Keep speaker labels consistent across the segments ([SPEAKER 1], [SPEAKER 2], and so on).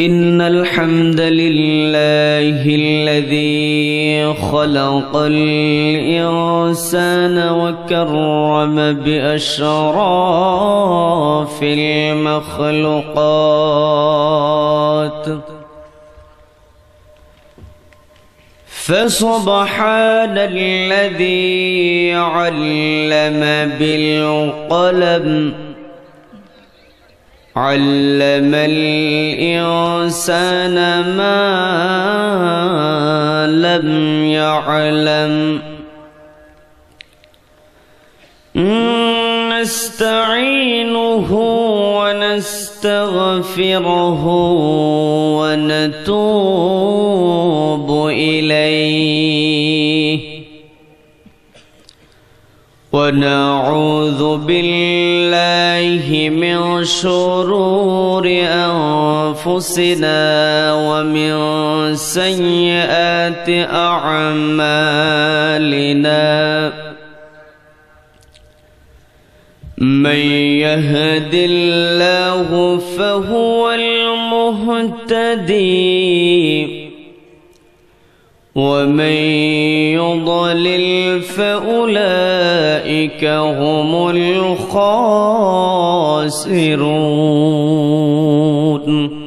[SPEAKER 1] إن الحمد لله الذي خلق الإنسان وكرم بأشراف المخلوقات فسبحان الذي علم بالقلم علم الإنسان ما لم يعلم نستعينه ونستغفره ونتوب إليه ونعوذ بالله من شرور أنفسنا ومن سيئات أعمالنا من يهد الله فهو المهتدي ومن يضلل فأولئك أولئك هم الخاسرون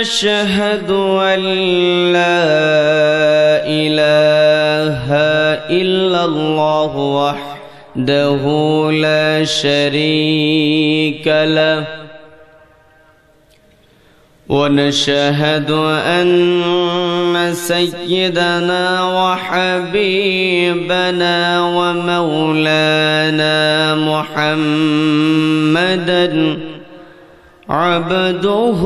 [SPEAKER 1] أشهد أن لا إله إلا الله وحده لا شريك له ونشهد أن سيدنا وحبيبنا ومولانا محمدا عبده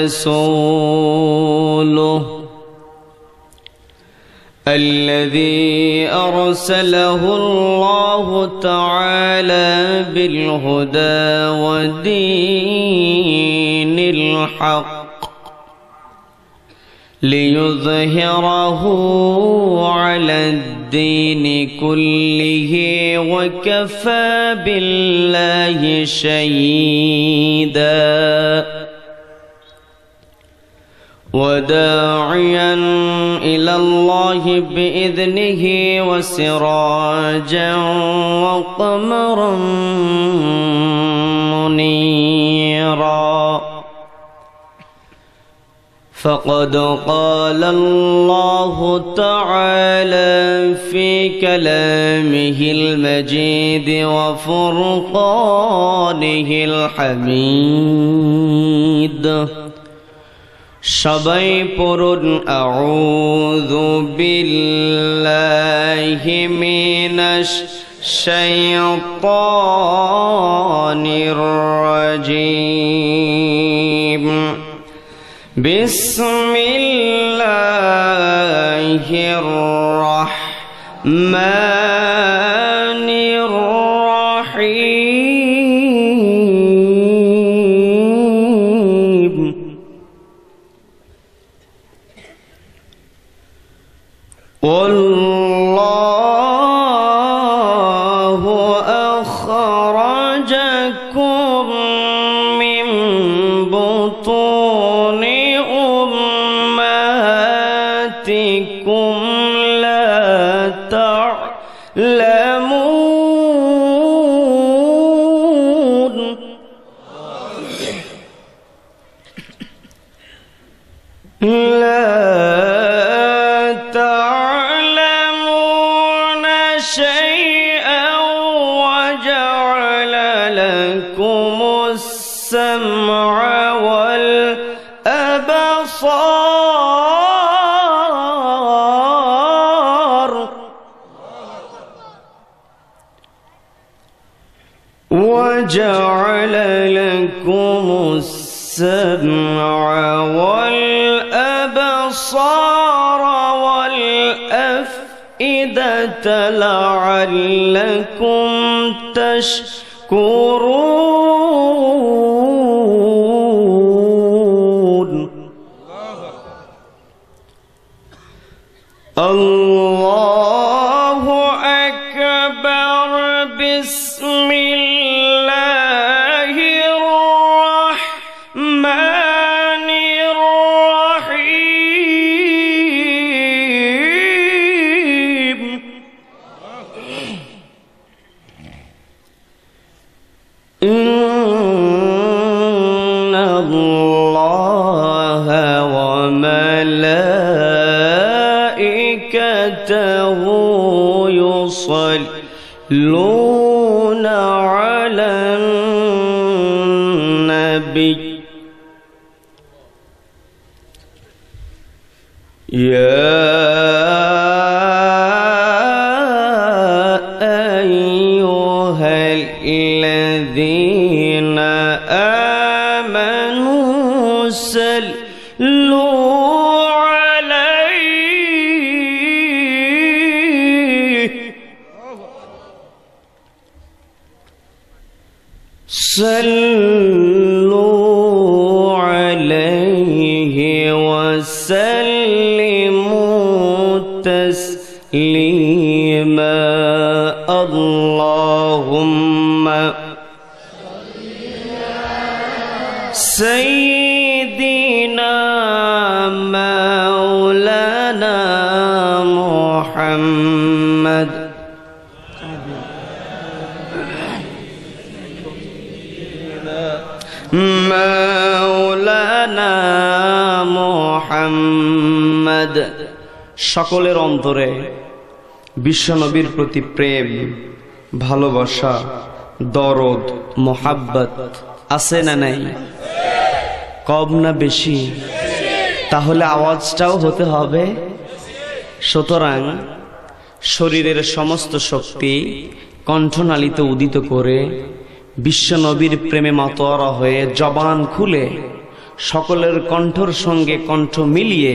[SPEAKER 1] ورسوله الذي أرسله الله تعالى بالهدى ودين الحق ليظهره على الدين كله وكفى بالله شهيدا وداعيا إلى الله بإذنه وسراجا وقمرا منيرا فقد قال الله تعالى في كلامه المجيد وفرقانه الحميد شبيبر أعوذ بالله من الشيطان الرجيم بسم الله الرحمن لعلكم تشكرون সকলের অন্তরে বিশ্বনবীর প্রতি প্রেম ভালোবাসা দরদ মোহাব্বত আছে না নাই কম না বেশি তাহলে আওয়াজটাও হতে হবে সুতরাং শরীরের সমস্ত শক্তি কণ্ঠনালিতে উদিত করে বিশ্বনবীর প্রেমে মাতোয়ারা হয়ে জবান খুলে সকলের কণ্ঠর সঙ্গে কণ্ঠ মিলিয়ে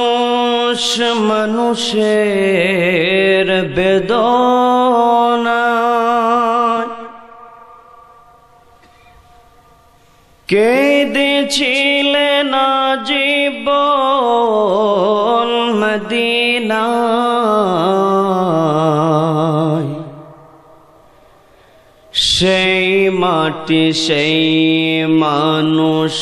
[SPEAKER 1] দোষ মনুষের বেদনা কে দিছিলে না জীব মদিনা সেই মাটি সেই মানুষ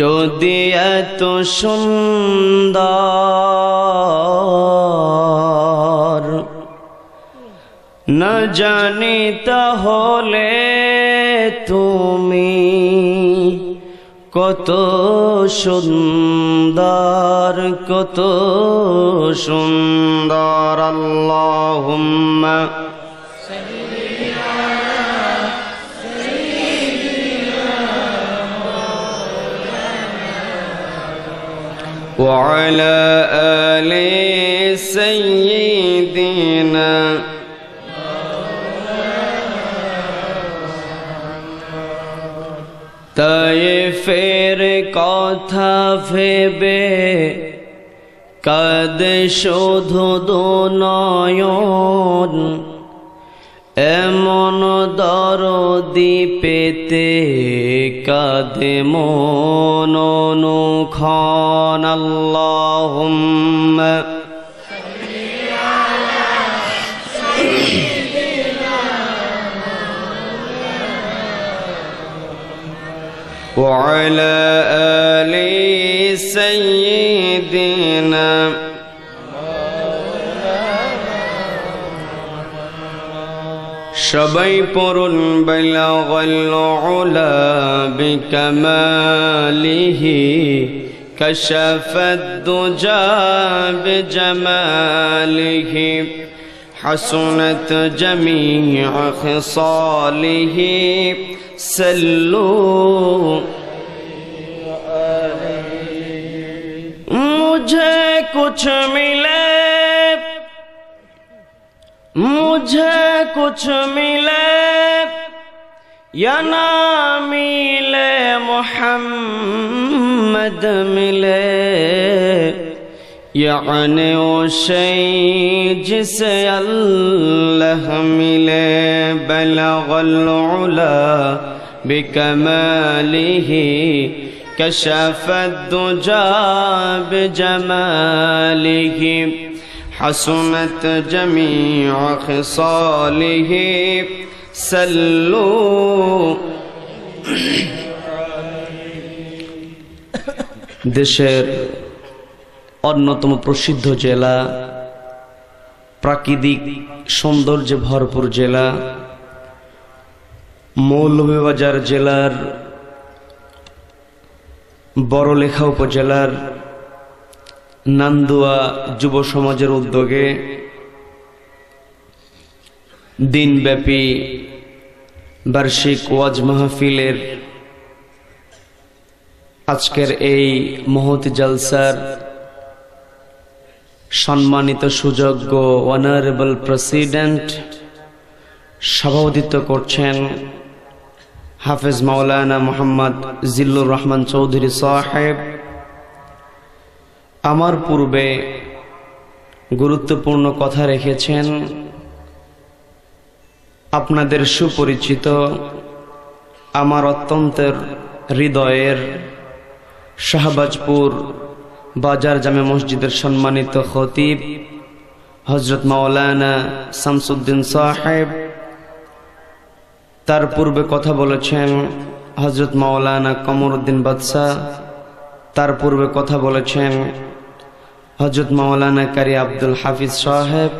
[SPEAKER 1] যদি এত সুন্দর না জানি তাহলে তুমি কত সুন্দর কত সুন্দর আল্লাহুম্মা وعلى آل سيدنا তাইফের কথা ভেবে কাদ শোধ দু নয়ন এমন দরদি পেতে কাদে মন অনুখন আল্লাহুম্মা وعلى آل سيدنا شبي پر بلغ العلا بكماله كشف الدجى بجماله حسنت جميع خصاله سلوا مجھے کچھ ملے مجھے کچھ ملے یا نہ ملے محمد ملے یعنی او شئی جس اللہ ملے بلغ العلا لی کشف الدجا جاب حسنت جميع خصاله سلوا দেশের অন্যতম প্রসিদ্ধ জেলা প্রাকৃতিক সৌন্দর্যে ভরপুর জেলা মৌলভীবাজার জেলার বড়লেখা উপজেলার নান্দুয়া যুব সমাজের উদ্যোগে দিনব্যাপী বার্ষিক ওয়াজ মাহফিলের আজকের এই মহতি জালসার সম্মানিত সুযোগ্য অনারেবল প্রেসিডেন্ট সভাপতিত্ব করছেন হাফেজ মাওলানা মোহাম্মদ জিল্লুর রহমান চৌধুরী সাহেব আমার পূর্বে গুরুত্বপূর্ণ কথা রেখেছেন আপনাদের সুপরিচিত আমার অত্যন্তের হৃদয়ের শাহবাজপুর বাজার জামে মসজিদের সম্মানিত খতিব হজরত মাওলানা শামসুদ্দিন সাহেব তার পূর্বে কথা বলেছেন হজরত মাওলানা উদ্দিন বাদশাহ তার পূর্বে কথা বলেছেন হজরত মাওলানা কারি আব্দুল হাফিজ সাহেব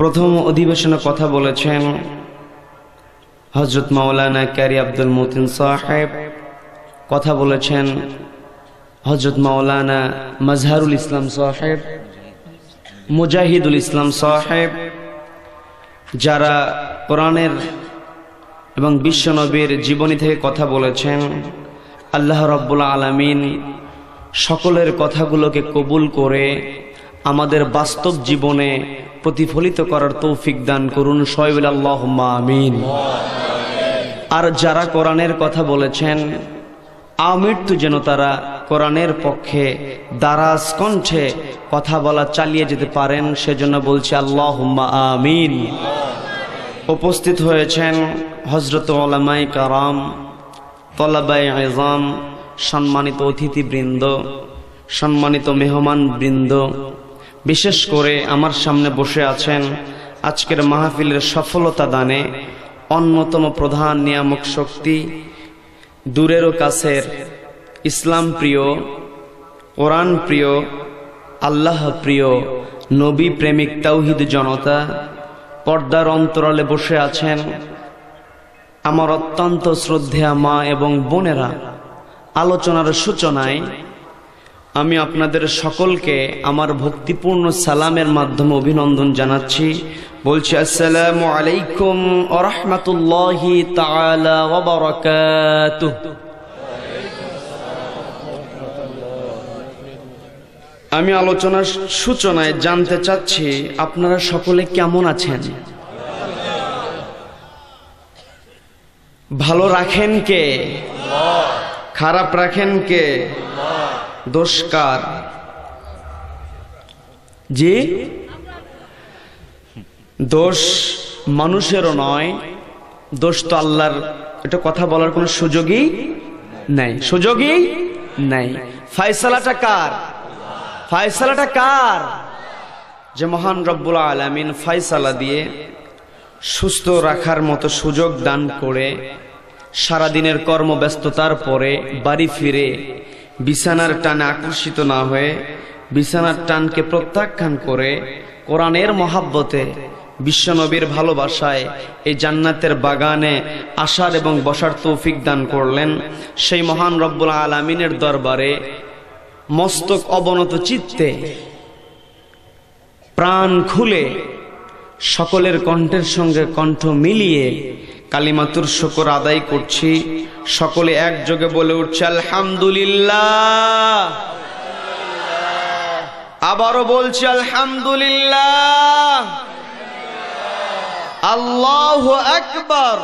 [SPEAKER 1] প্রথম অধিবেশনে কথা বলেছেন হজরত মাওলানা কারি আব্দুল মতিন সাহেব কথা বলেছেন হজরত মাওলানা মজহারুল ইসলাম সাহেব মুজাহিদুল ইসলাম সাহেব যারা কোরআনের এবং বিশ্বনবীর জীবনী থেকে কথা বলেছেন আল্লাহ রব্বুল আলমিন সকলের কথাগুলোকে কবুল করে আমাদের বাস্তব জীবনে প্রতিফলিত করার তৌফিক দান করুন সয়বুল্লাহ আমিন আর যারা কোরআনের কথা বলেছেন আমৃত্যু যেন তারা কোরআনের পক্ষে দারাজ কণ্ঠে কথা বলা চালিয়ে যেতে পারেন সেজন্য বলছি আল্লাহ আমিন উপস্থিত হয়েছেন হজরত আলামাই কারাম তলাবাই আজাম সম্মানিত অতিথিবৃন্দ সম্মানিত মেহমান বৃন্দ বিশেষ করে আমার সামনে বসে আছেন আজকের মাহফিলের সফলতা দানে অন্যতম প্রধান নিয়ামক শক্তি দূরেরও কাছের ইসলাম প্রিয় কোরআন প্রিয় আল্লাহ প্রিয় নবী প্রেমিক তাওহিদ জনতা পর্দার অন্তরালে বসে আছেন আমার অত্যন্ত শ্রদ্ধেয়া মা এবং বোনেরা আলোচনার সূচনায় আমি আপনাদের সকলকে আমার ভক্তিপূর্ণ সালামের মাধ্যমে অভিনন্দন জানাচ্ছি বলছি আসসালামু আলাইকুম আরহামতুল্লাহি আমি আলোচনার সূচনায় জানতে চাচ্ছি আপনারা সকলে কেমন আছেন ভালো রাখেন কে আল্লাহ খারাপ রাখেন কে দোষকার যে দোষ মানুষেরও নয় দোষ তো আল্লাহর এটা কথা বলার কোনো সুযোগই নাই সুযোগই নাই ফায়সালাটা কার ফায়সালাটা কার যে মহান রব্বুল আলমিন ফায়সালা দিয়ে সুস্থ রাখার মতো সুযোগ দান করে সারাদিনের কর্মব্যস্ততার পরে বাড়ি ফিরে বিছানার টানে আকর্ষিত না হয়ে বিছানার টানকে প্রত্যাখ্যান করে কোরআনের মহাব্বতে বিশ্বনবীর ভালোবাসায় এই জান্নাতের বাগানে আসার এবং বসার তৌফিক দান করলেন সেই মহান রব্বুল আলমিনের দরবারে মস্তক অবনত চিত্তে প্রাণ খুলে সকলের কণ্ঠের সঙ্গে কণ্ঠ মিলিয়ে কালিমাতুর শকর আদায় করছি সকলে একযোগে বলে উঠছে আলহামদুলিল্লাহ আবারও বলছি আলহামদুলিল্লাহ আল্লাহ আকবর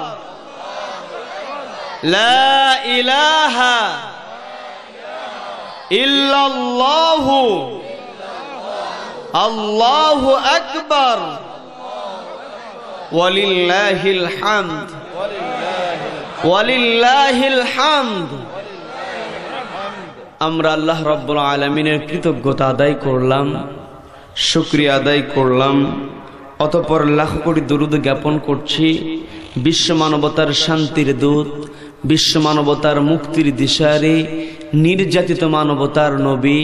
[SPEAKER 1] ইলাহা ইল্লাল্লাহু আল্লাহু আকবর আমরা আল্লাহ রব আলমিনের কৃতজ্ঞতা আদায় করলাম শুক্রিয়া আদায় করলাম অতপর লাখ কোটি দুরুদ জ্ঞাপন করছি বিশ্ব মানবতার শান্তির দূত বিশ্ব মানবতার মুক্তির দিশারি নির্যাতিত মানবতার নবী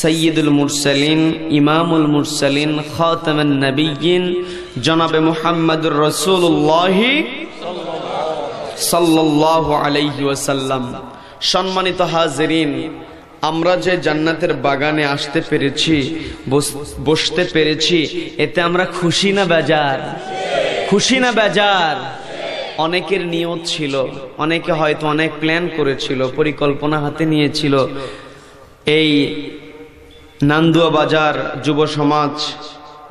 [SPEAKER 1] সৈয়দুল মুরসালিন ইমামুল মুরসালিন খতামান জনাবে মোহাম্মদুর রসুল্লাহ সাল্লাহ আলাইহি ওয়াসাল্লাম সম্মানিত হাজরিন আমরা যে জান্নাতের বাগানে আসতে পেরেছি বসতে পেরেছি এতে আমরা খুশি না বেজার খুশি না বেজার অনেকের নিয়ত ছিল অনেকে হয়তো অনেক প্ল্যান করেছিল পরিকল্পনা হাতে নিয়েছিল এই নান্দুয়া বাজার যুব সমাজ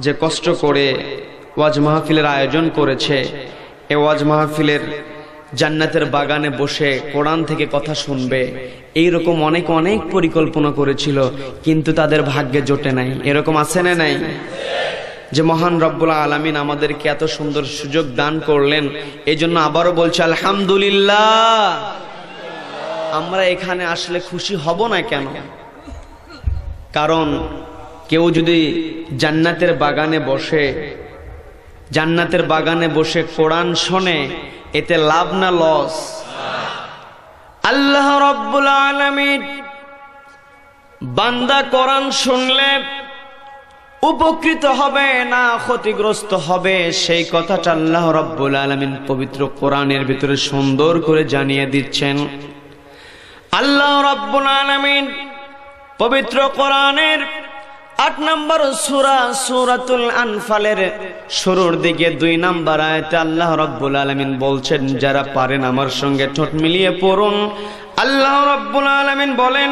[SPEAKER 1] যে কষ্ট করে ওয়াজ মাহফিলের আয়োজন করেছে এ ওয়াজ মাহফিলের জান্নাতের বাগানে বসে কোরআন থেকে কথা শুনবে এই রকম অনেক অনেক পরিকল্পনা করেছিল কিন্তু তাদের ভাগ্যে জোটে নাই এরকম আছে না নাই যে মহান রব্বুল আলমিন আমাদেরকে এত সুন্দর সুযোগ দান করলেন এই জন্য আবারও বলছে আলহামদুলিল্লাহ আমরা এখানে আসলে খুশি হব না কেন কারণ কেউ যদি জান্নাতের বাগানে বসে জান্নাতের বাগানে বসে কোরআন শোনে এতে লাভ না লস আল্লাহ রব্বুল আলমিন বান্দা কোরআন শুনলে উপকৃত হবে না ক্ষতিগ্রস্ত হবে সেই কথাটা আল্লাহ রব্বুল আলমিন পবিত্র কোরআনের ভিতরে সুন্দর করে জানিয়ে দিচ্ছেন আল্লাহ রব্বুল আলমিন পবিত্র কোরআনের আট নম্বর সুরা সুরাতুল আনফালের শুরুর দিকে দুই নম্বর আয়তে আল্লাহ রব্বুল আলমিন বলছেন যারা পারেন আমার সঙ্গে ঠোঁট মিলিয়ে পড়ুন আল্লাহ রব্বুল আলমিন বলেন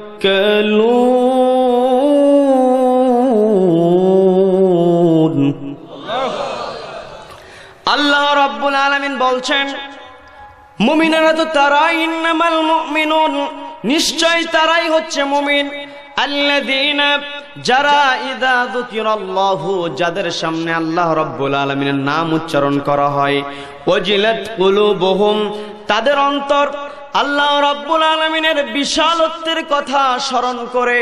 [SPEAKER 1] تتوكلون আল্লাহ রাব্বুল আলামিন বলছেন মুমিনারা তো তারাই ইন্নামাল মুমিনুন নিশ্চয় তারাই হচ্ছে মুমিন আল্লাযীনা যারা ইদা যুকিরাল্লাহু যাদের সামনে আল্লাহ রাব্বুল আলামিনের নাম উচ্চারণ করা হয় ওয়াজিলাত কুলুবুহুম তাদের অন্তর আল্লাহ রব্বুল আলমিনের বিশালত্বের কথা স্মরণ করে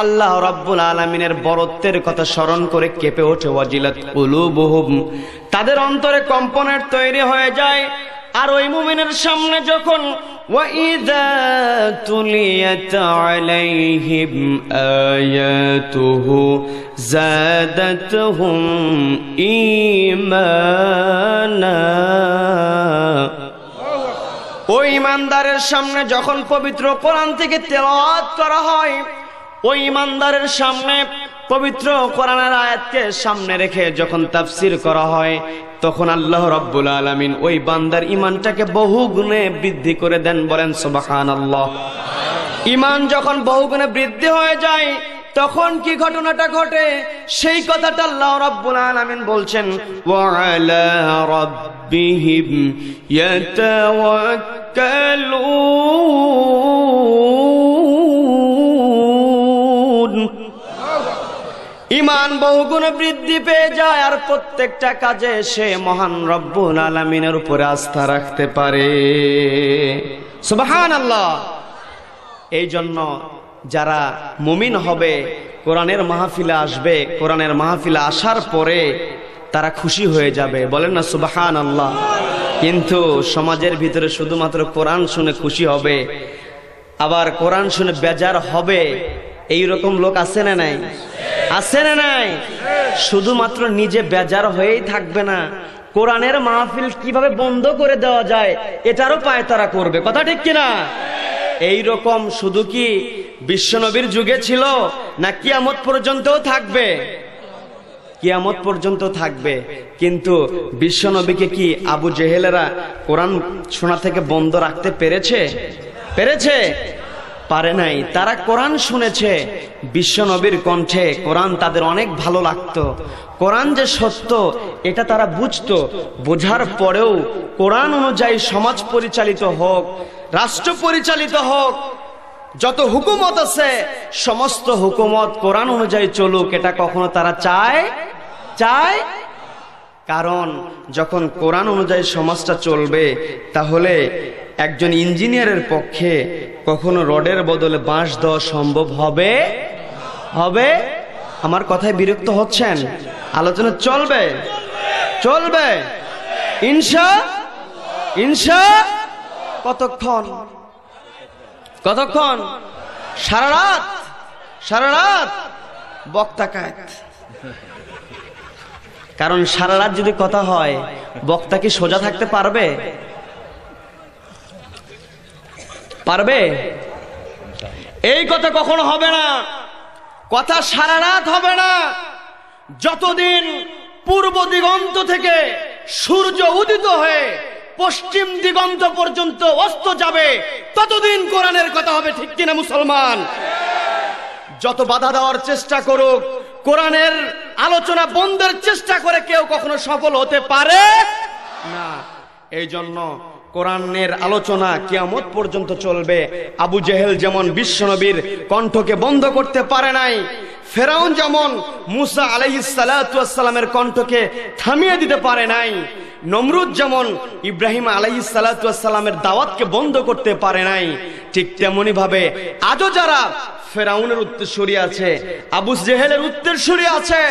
[SPEAKER 1] আল্লাহ রব্বুল আলমিনের বরত্বের কথা স্মরণ করে কেঁপে ওঠে উলু উলুবহুম তাদের অন্তরে কম্পনের তৈরি হয়ে যায় আর ওই মুমিনের সামনে যখন وَإِذَا ওই ইমানদারের সামনে যখন পবিত্র কোরআন থেকে তেলাওয়াত করা হয় ওই ইমানদারের সামনে পবিত্র কোরআনের আয়াতকে সামনে রেখে যখন তাফসির করা হয় তখন আল্লাহ রব্বুল আলমিন ওই বান্দার ইমানটাকে বহু গুণে বৃদ্ধি করে দেন বলেন সুবাহান আল্লাহ ইমান যখন বহু গুণে বৃদ্ধি হয়ে যায় তখন কি ঘটনাটা ঘটে সেই কথাটা আল্লাহ রাব্বুল আলামিন বলছেন ওয়ালা রাব্বিহিম ইয়াতাওয়াক্কালুন ইমান বহুগুণ বৃদ্ধি পেয়ে যায় আর প্রত্যেকটা কাজে সে মহান রব্বুল আলামিনের উপরে আস্থা রাখতে পারে সুবহানাল্লাহ এই জন্য যারা মুমিন হবে কোরআনের মাহফিলে আসবে কোরআনের মাহফিলে আসার পরে তারা খুশি হয়ে যাবে বলেন না সুবাহান আল্লাহ কিন্তু সমাজের ভিতরে শুধুমাত্র কোরআন শুনে খুশি হবে আবার কোরআন শুনে বেজার হবে এই রকম লোক আছে না নাই আছে না নাই শুধুমাত্র নিজে বেজার হয়েই থাকবে না কোরআনের মাহফিল কিভাবে বন্ধ করে দেওয়া যায় এটারও পায় তারা করবে কথা ঠিক কিনা এইরকম শুধু কি বিশ্বনবীর যুগে ছিল না কিয়ামত পর্যন্তও থাকবে কিয়ামত পর্যন্ত থাকবে কিন্তু বিশ্বনবীকে কি আবু জেহেলেরা কোরআন শোনা থেকে বন্ধ রাখতে পেরেছে পেরেছে পারে নাই তারা কোরআন শুনেছে বিশ্বনবীর কণ্ঠে কোরআন তাদের অনেক ভালো লাগত কোরআন যে সত্য এটা তারা বুঝত বোঝার পরেও কোরআন অনুযায়ী সমাজ পরিচালিত হোক রাষ্ট্র পরিচালিত হোক যত হুকুমত আছে সমস্ত হুকুমত কোরআন অনুযায়ী চলুক এটা কখনো তারা চায় চায় কারণ যখন কোরআন অনুযায়ী সমাজটা চলবে তাহলে একজন ইঞ্জিনিয়ারের পক্ষে কখনো রডের বদলে বাঁশ দেওয়া সম্ভব হবে হবে আমার কথায় বিরক্ত হচ্ছেন আলোচনা চলবে চলবে ইনশা ইনশা কতক্ষণ কতক্ষণ সারা রাত সারা রাত বক্তা কায় কারণ সারা রাত যদি কথা হয় বক্তা কি সোজা থাকতে পারবে পারবে এই কথা কখনো হবে না কথা সারা রাত হবে না যতদিন পূর্ব দিগন্ত থেকে সূর্য উদিত হয়ে পশ্চিম দিগন্ত পর্যন্ত অস্ত যাবে ততদিন কোরআনের কথা হবে ঠিক কিনা মুসলমান যত বাধা দেওয়ার চেষ্টা করুক কোরআনের আলোচনা বন্ধের চেষ্টা করে কেউ কখনো সফল হতে পারে না এই জন্য কোরআনের আলোচনা কিয়ামত পর্যন্ত চলবে আবু জেহেল যেমন বিশ্বনবীর কণ্ঠকে বন্ধ করতে পারে নাই ফেরাউন যেমন মুসা আলহিসালামের কণ্ঠকে থামিয়ে দিতে পারে নাই নমরুদ যেমন ইব্রাহিম আলাই সালাতামের দাওয়াতকে বন্ধ করতে পারে নাই ঠিক তেমনি ভাবে আজও যারা ফেরাউনের উত্তরসূরি আছে আবু জেহেলের উত্তরসূরি আছে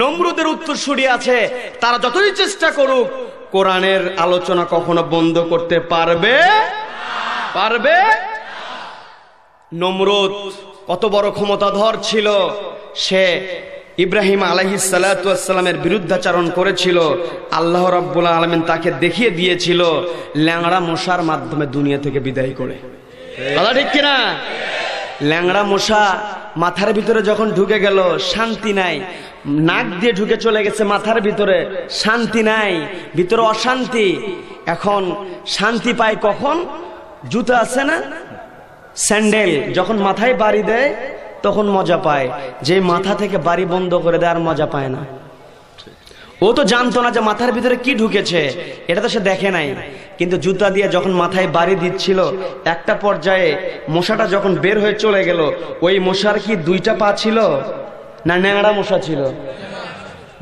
[SPEAKER 1] নমরুদের উত্তরসূরি আছে তারা যতই চেষ্টা করুক কোরআনের আলোচনা কখনো বন্ধ করতে পারবে পারবে নমরুদ কত বড় ক্ষমতাধর ছিল সে ইব্রাহিম আলহি সালাতামের বিরুদ্ধাচারণ করেছিল আল্লাহ রব্বুল্লা আলমিন তাকে দেখিয়ে দিয়েছিল ল্যাংড়া মশার মাধ্যমে দুনিয়া থেকে বিদায় করে কথা ঠিক কিনা ল্যাংড়া মশা মাথার ভিতরে যখন ঢুকে গেল শান্তি নাই নাক দিয়ে ঢুকে চলে গেছে মাথার ভিতরে শান্তি নাই ভিতরে অশান্তি এখন শান্তি পায় কখন জুতো আছে না স্যান্ডেল যখন মাথায় বাড়ি দেয় তখন মজা পায় যে মাথা থেকে বাড়ি বন্ধ করে দেয় আর মজা পায় না ও তো জানতো না যে মাথার ভিতরে কি ঢুকেছে এটা তো সে দেখে নাই কিন্তু জুতা দিয়ে যখন মাথায় বাড়ি দিচ্ছিল একটা পর্যায়ে মশাটা যখন বের হয়ে চলে গেল ওই মশার কি দুইটা পা ছিল না ন্যাংড়া মশা ছিল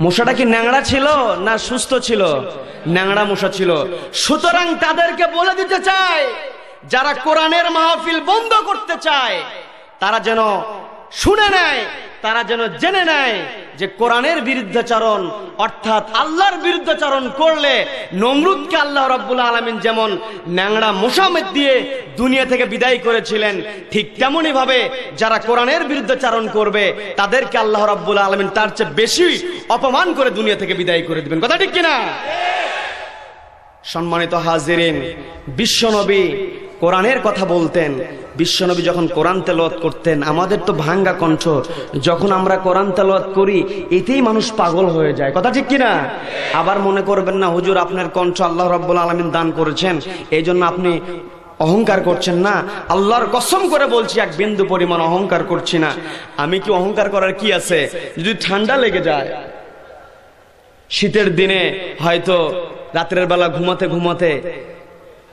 [SPEAKER 1] মশাটা কি ন্যাংড়া ছিল না সুস্থ ছিল ন্যাংড়া মশা ছিল সুতরাং তাদেরকে বলে দিতে চায় যারা কোরআনের মাহফিল বন্ধ করতে চায় তারা যেন শুনে নেয় তারা যেন জেনে নেয় যে কোরআনের বিরুদ্ধাচরণ অর্থাৎ আল্লাহর বিরুদ্ধাচরণ করলে নমরুদকে আল্লাহ রব্বুল আলমিন যেমন ন্যাংড়া মোসামেদ দিয়ে দুনিয়া থেকে বিদায় করেছিলেন ঠিক তেমনই ভাবে যারা কোরআনের বিরুদ্ধাচরণ করবে তাদেরকে আল্লাহ রব্বুল আলমিন তার চেয়ে বেশি অপমান করে দুনিয়া থেকে বিদায় করে দেবেন কথা ঠিক কিনা সম্মানিত হাজিরিন বিশ্বনবী কোরআনের কথা বলতেন বিশ্বনবী যখন কোরআন তেলত করতেন আমাদের তো ভাঙ্গা কণ্ঠ যখন আমরা কোরআন তেলত করি এতেই মানুষ পাগল হয়ে যায় কথা ঠিক কিনা আবার মনে করবেন না হুজুর আপনার কণ্ঠ আল্লাহ রব্বুল আলমিন দান করেছেন এই জন্য আপনি অহংকার করছেন না আল্লাহর কসম করে বলছি এক বিন্দু পরিমাণ অহংকার করছি না আমি কি অহংকার করার কি আছে যদি ঠান্ডা লেগে যায় শীতের দিনে হয়তো রাতের বেলা ঘুমাতে ঘুমাতে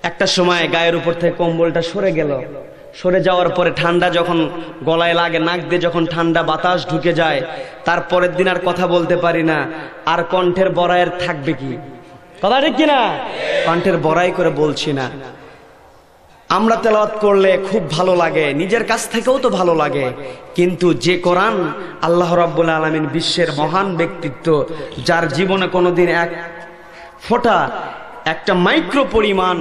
[SPEAKER 1] একটা সময় গায়ের উপর থেকে কম্বলটা সরে গেল সরে যাওয়ার পরে ঠান্ডা যখন গলায় লাগে নাক দিয়ে যখন ঠান্ডা বাতাস ঢুকে যায় তার পরের দিন আর কথা বলতে পারি না আর কণ্ঠের বড়ায়ের থাকবে কি কথা ঠিক কিনা কণ্ঠের বড়াই করে বলছি না আমরা তেলাওয়াত করলে খুব ভালো লাগে নিজের কাছ থেকেও তো ভালো লাগে কিন্তু যে কোরআন আল্লাহ রাব্বুল আলমিন বিশ্বের মহান ব্যক্তিত্ব যার জীবনে কোনোদিন এক ফোটা একটা মাইক্রো পরিমাণ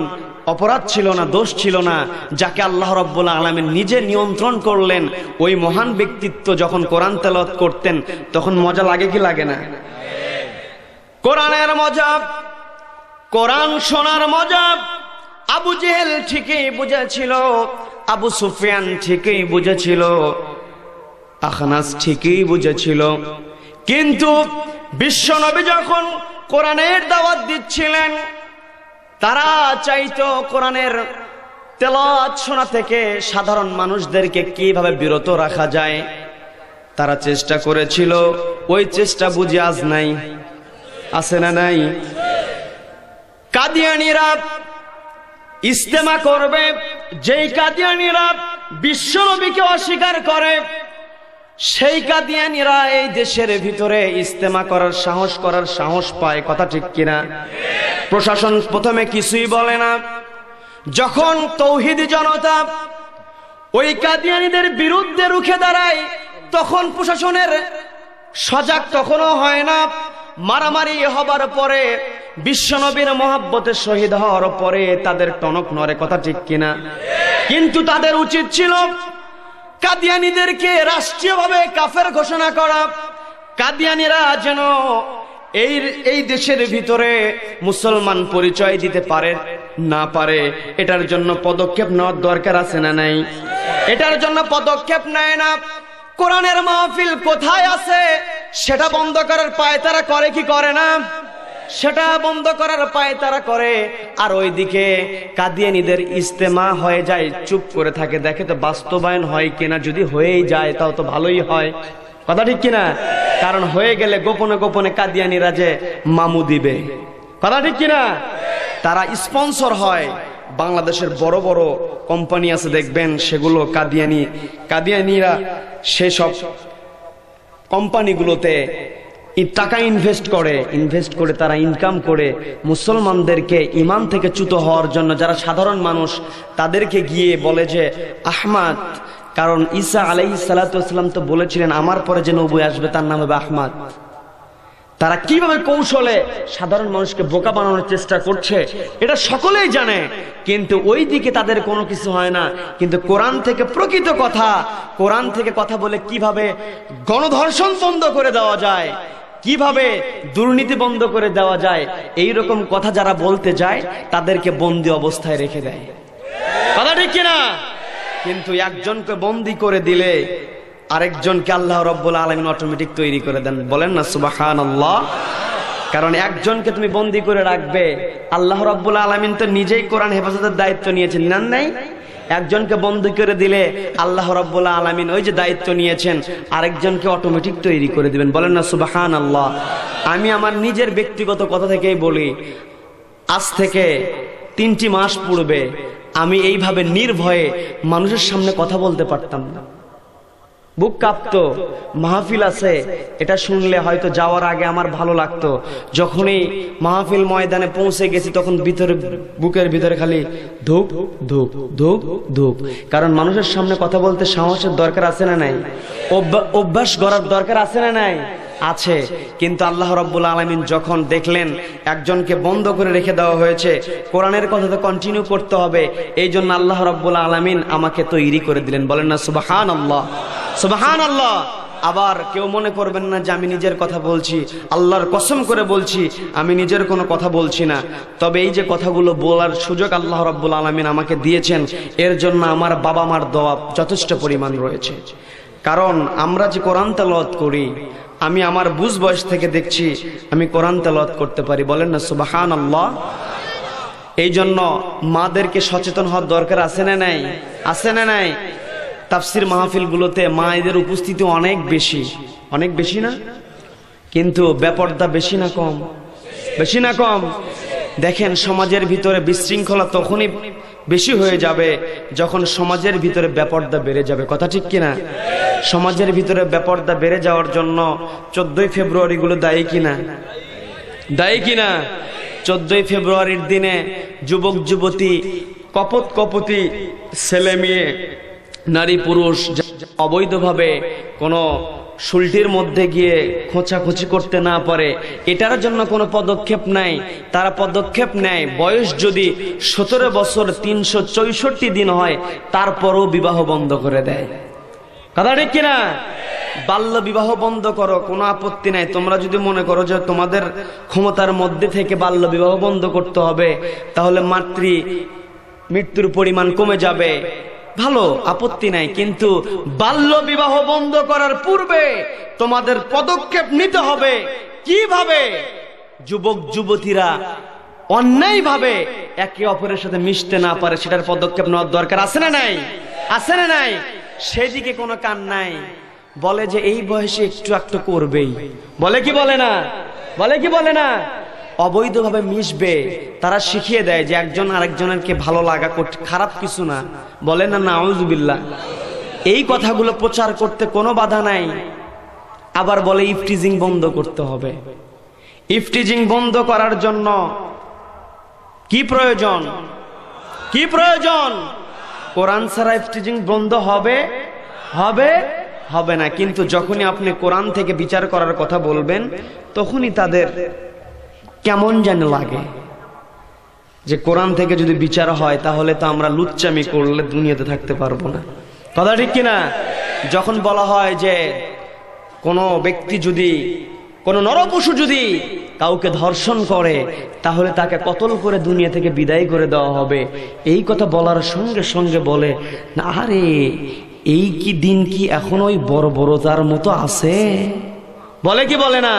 [SPEAKER 1] অপরাধ ছিল না দোষ ছিল না যাকে আল্লাহ রব্বুল আলমের নিজে নিয়ন্ত্রণ করলেন ওই মহান ব্যক্তিত্ব যখন কোরআন তেলত করতেন তখন মজা লাগে কি লাগে না কোরআনের মজা কোরআন শোনার মজা আবু জেহেল ঠিকই বুঝেছিল আবু সুফিয়ান ঠিকই বুঝেছিল আখানাস ঠিকই বুঝেছিল কিন্তু বিশ্বনবী যখন কোরআনের দাওয়াত দিচ্ছিলেন তারা চাইত কোরআনের তেলাওয়াত আচ্ছনা থেকে সাধারণ মানুষদেরকে কিভাবে বিরত রাখা যায় তারা চেষ্টা করেছিল ওই চেষ্টা বুঝি আজ নাই আছে না নাই কাদিয়ানিরা ইস্তেমা করবে যেই কাদিয়ানিরা বিশ্বনবীকে অস্বীকার করে সেই কাদিয়ানিরা এই দেশের ভিতরে ইস্তেমা করার সাহস করার সাহস পায় কথা ঠিক কিনা প্রশাসন প্রথমে কিছুই বলে না যখন তৌহিদ জনতা ওই কাদিয়ানিদের বিরুদ্ধে রুখে দাঁড়ায় তখন প্রশাসনের সজাগ তখনও হয় না মারামারি হবার পরে বিশ্বনবীর মহাব্বতে শহীদ হওয়ার পরে তাদের টনক নরে কথা ঠিক কিনা কিন্তু তাদের উচিত ছিল কাদিয়ানিদেরকে রাষ্ট্রীয়ভাবে কাফের ঘোষণা করা কাদিয়ানিরা যেন এই এই দেশের ভিতরে মুসলমান পরিচয় দিতে পারে না পারে এটার জন্য পদক্ষেপ নেওয়ার দরকার আছে না নাই এটার জন্য পদক্ষেপ নেয় না কোরআনের মাহফিল কোথায় আছে সেটা বন্ধ করার পায় তারা করে কি করে না সেটা বন্ধ করার পায় তারা করে আর ওইদিকে কাদিয়ানিদের ইস্তেমা হয়ে যায় চুপ করে থাকে দেখে তো বাস্তবায়ন হয় কিনা যদি হয়েই যায় তাও তো ভালোই হয় কথা ঠিক কিনা কারণ হয়ে গেলে গোপনে গোপনে কাদিয়ানিরা যে মামু দিবে কথা ঠিক কিনা তারা স্পন্সর হয় বাংলাদেশের বড় বড় কোম্পানি আছে দেখবেন সেগুলো কাদিয়ানি কাদিয়ানিরা সেসব কোম্পানিগুলোতে টাকা ইনভেস্ট করে ইনভেস্ট করে তারা ইনকাম করে মুসলমানদেরকে ইমান থেকে চ্যুত হওয়ার জন্য যারা সাধারণ মানুষ তাদেরকে গিয়ে বলে যে আহমাদ কারণ ঈসা আলাই সালাতাম তো বলেছিলেন আমার পরে যে নবী আসবে তার নাম হবে আহমাদ তারা কিভাবে কৌশলে সাধারণ মানুষকে বোকা বানানোর চেষ্টা করছে এটা সকলেই জানে কিন্তু ওই দিকে তাদের কোনো কিছু হয় না কিন্তু কোরআন থেকে প্রকৃত কথা কোরআন থেকে কথা বলে কিভাবে গণধর্ষণ বন্ধ করে দেওয়া যায় কিভাবে দুর্নীতি বন্ধ করে দেওয়া যায় এই রকম কথা যারা বলতে যায় তাদেরকে বন্দি অবস্থায় রেখে দেয় কথা ঠিক কিনা কিন্তু একজনকে বন্দি করে দিলে আরেকজনকে আল্লাহ রব্বুল আলমিন অটোমেটিক তৈরি করে দেন বলেন না সুবাহান কারণ একজনকে তুমি বন্দি করে রাখবে আল্লাহ রব্বুল আলমিন তো নিজেই কোরআন হেফাজতের দায়িত্ব নিয়েছেন নেন নাই একজনকে বন্ধ করে দিলে আল্লাহ রব্বুল্লাহ আলমিন ওই যে দায়িত্ব নিয়েছেন আরেকজনকে অটোমেটিক তৈরি করে দিবেন বলেন না সুবাহান আল্লাহ আমি আমার নিজের ব্যক্তিগত কথা থেকেই বলি আজ থেকে তিনটি মাস পূর্বে আমি এইভাবে নির্ভয়ে মানুষের সামনে কথা বলতে পারতাম না বুক কাঁপত মাহফিল আছে এটা শুনলে হয়তো যাওয়ার আগে আমার ভালো লাগতো যখনই মাহফিল ময়দানে পৌঁছে গেছি তখন ভিতরে বুকের ভিতরে খালি ধূপ ধূপ ধূপ ধূপ কারণ মানুষের সামনে কথা বলতে সাহসের দরকার আছে না নাই অভ্যাস গড়ার দরকার আছে না নাই আছে কিন্তু আল্লাহ রব্বুল আলমিন যখন দেখলেন একজনকে বন্ধ করে রেখে দেওয়া হয়েছে কোরআনের কথা তো কন্টিনিউ করতে হবে এই জন্য আল্লাহ রব্বুল আলমিন আমাকে তৈরি করে দিলেন বলেন না সুবাহান আল্লাহ সুবাহান আল্লাহ আবার কেউ মনে করবেন না যে আমি নিজের কথা বলছি আল্লাহর কসম করে বলছি আমি নিজের কোনো কথা বলছি না তবে এই যে কথাগুলো বলার সুযোগ আল্লাহ রব্বুল আলমিন আমাকে দিয়েছেন এর জন্য আমার বাবা মার দোয়া যথেষ্ট পরিমাণ রয়েছে কারণ আমরা যে কোরআন তালত করি আমি আমার বুঝ বয়স থেকে দেখছি আমি কোরআন তেলাওয়াত করতে পারি বলেন না সুবাহান আল্লাহ এই জন্য মাদেরকে সচেতন হওয়ার দরকার আছে না নাই আছে না নাই তাফসির মাহফিলগুলোতে মা এদের উপস্থিতি অনেক বেশি অনেক বেশি না কিন্তু ব্যাপারটা বেশি না কম বেশি না কম দেখেন সমাজের ভিতরে বিশৃঙ্খলা তখনই বেশি হয়ে যাবে যখন সমাজের ভিতরে ব্যাপারটা বেড়ে যাবে কথা ঠিক কিনা সমাজের ভিতরে ব্যাপারটা বেড়ে যাওয়ার জন্য চোদ্দই ফেব্রুয়ারিগুলো দায়ী কিনা দায়ী কিনা চোদ্দই ফেব্রুয়ারির দিনে যুবক যুবতী কপত কপতি ছেলে মেয়ে নারী পুরুষ অবৈধভাবে কোনো শুলটির মধ্যে গিয়ে খোঁচাখুঁচি করতে না পারে এটার জন্য কোনো পদক্ষেপ নাই তারা পদক্ষেপ নেয় বয়স যদি সতেরো বছর তিনশো চৌষট্টি দিন হয় তারপরও বিবাহ বন্ধ করে দেয় কথা ঠিক কিনা বাল্য বিবাহ বন্ধ করো কোনো আপত্তি নাই তোমরা যদি মনে করো যে তোমাদের ক্ষমতার মধ্যে থেকে বাল্য বিবাহ বন্ধ করতে হবে তাহলে মাতৃ মৃত্যুর পরিমাণ কমে যাবে ভালো আপত্তি নাই কিন্তু বাল্য বিবাহ বন্ধ করার পূর্বে তোমাদের পদক্ষেপ নিতে হবে কিভাবে যুবক যুবতীরা অন্যায় ভাবে একে অপরের সাথে মিশতে না পারে সেটার পদক্ষেপ নেওয়ার দরকার আছে না নাই আছে না নাই সেদিকে কোনো কান নাই বলে যে এই বয়সে একটু একটু করবেই বলে কি বলে না বলে কি বলে না অবৈধভাবে মিশবে তারা শিখিয়ে দেয় যে একজন আরেকজনেরকে ভালো লাগা করতে খারাপ কিছু না বলে না নাউজুবিল্লা এই কথাগুলো প্রচার করতে কোনো বাধা নাই আবার বলে ইফটিজিং বন্ধ করতে হবে ইফটিজিং বন্ধ করার জন্য কি প্রয়োজন কি প্রয়োজন কোরআন ছাড়া ইফটিজিং বন্ধ হবে হবে হবে না কিন্তু যখনই আপনি কোরআন থেকে বিচার করার কথা বলবেন তখনই তাদের কেমন যেন লাগে যে কোরআন থেকে যদি বিচার হয় তাহলে তো আমরা লুচ্চামি করলে দুনিয়াতে থাকতে পারবো না কথা ঠিক কিনা যখন বলা হয় যে কোনো ব্যক্তি যদি কোনো নরপশু যদি কাউকে ধর্ষণ করে তাহলে তাকে কতল করে দুনিয়া থেকে বিদায় করে দেওয়া হবে এই কথা বলার সঙ্গে সঙ্গে বলে না আরে এই কি দিন কি এখন ওই বড় তার মতো আছে বলে কি বলে না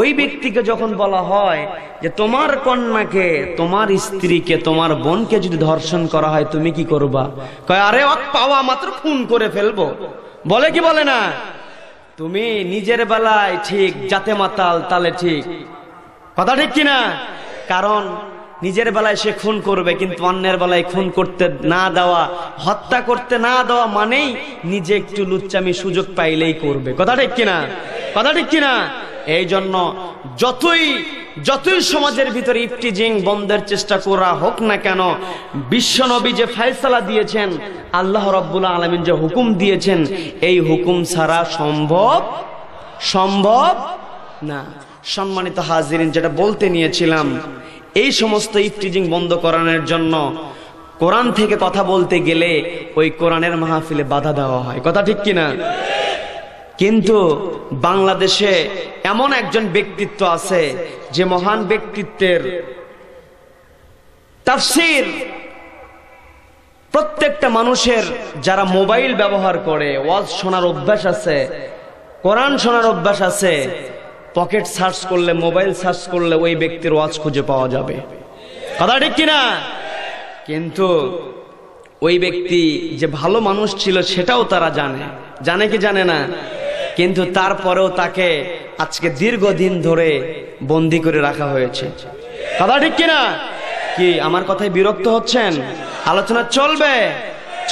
[SPEAKER 1] ওই ব্যক্তিকে যখন বলা হয় যে তোমার কন্যাকে তোমার স্ত্রীকে তোমার বোনকে যদি ধর্ষণ করা হয় তুমি কি করবা কয় আরে পাওয়া মাত্র খুন করে ফেলবো বলে কি বলে না তুমি নিজের বেলায় ঠিক যাতে মাতাল তালে ঠিক কথা ঠিক কিনা কারণ নিজের বেলায় সে খুন করবে কিন্তু অন্যের বেলায় খুন করতে না দেওয়া হত্যা করতে না দেওয়া মানেই নিজে একটু লুচ্চামি সুযোগ পাইলেই করবে কথা ঠিক কিনা কথা ঠিক কিনা এই জন্য যতই যতই সমাজের ভিতরে ইফটিজিং বন্ধের চেষ্টা করা হোক না কেন বিশ্বনবী যে ফয়সালা দিয়েছেন আল্লাহ রব্বুল আলমিন যে হুকুম দিয়েছেন এই হুকুম ছাড়া সম্ভব সম্ভব না সম্মানিত হাজিরিন যেটা বলতে নিয়েছিলাম এই সমস্ত ইফটিজিং বন্ধ করানোর জন্য কোরআন থেকে কথা বলতে গেলে ওই কোরআনের মাহফিলে বাধা দেওয়া হয় কথা ঠিক কিনা কিন্তু বাংলাদেশে এমন একজন ব্যক্তিত্ব আছে যে মহান ব্যক্তিত্বের তাফসির প্রত্যেকটা মানুষের যারা মোবাইল ব্যবহার করে ওয়াজ শোনার অভ্যাস আছে কোরআন শোনার অভ্যাস আছে পকেট সার্চ করলে মোবাইল সার্চ করলে ওই ব্যক্তির ওয়াজ খুঁজে পাওয়া যাবে কথা ঠিক কিনা কিন্তু ওই ব্যক্তি যে ভালো মানুষ ছিল সেটাও তারা জানে জানে কি জানে না কিন্তু তারপরেও তাকে আজকে দীর্ঘদিন ধরে বন্দি করে রাখা হয়েছে কথা ঠিক কিনা কি আমার কথায় বিরক্ত হচ্ছেন আলোচনা চলবে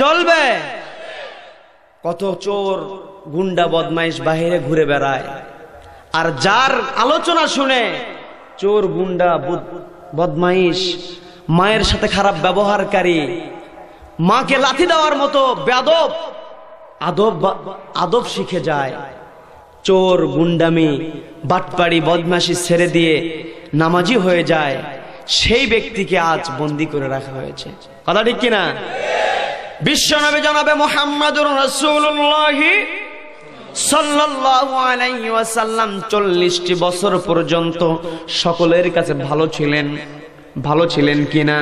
[SPEAKER 1] চলবে কত চোর গুন্ডা বদমাইশ বাহিরে ঘুরে বেড়ায় আর যার আলোচনা শুনে চোর গুন্ডা বদমাইশ মায়ের সাথে খারাপ ব্যবহারকারী মাকে লাথি দেওয়ার মতো ব্যাদব আদব আদব শিখে যায় চোর গুন্ডামি বাটপাড়ি বদমাসি ছেড়ে দিয়ে নামাজি হয়ে যায় সেই ব্যক্তিকে আজ বন্দি করে রাখা হয়েছে কথা ঠিক কিনা বিশ্বনবী জনাবে মোহাম্মদুর রসুল্লাহি সাল্লাম চল্লিশটি বছর পর্যন্ত সকলের কাছে ভালো ছিলেন ভালো ছিলেন কিনা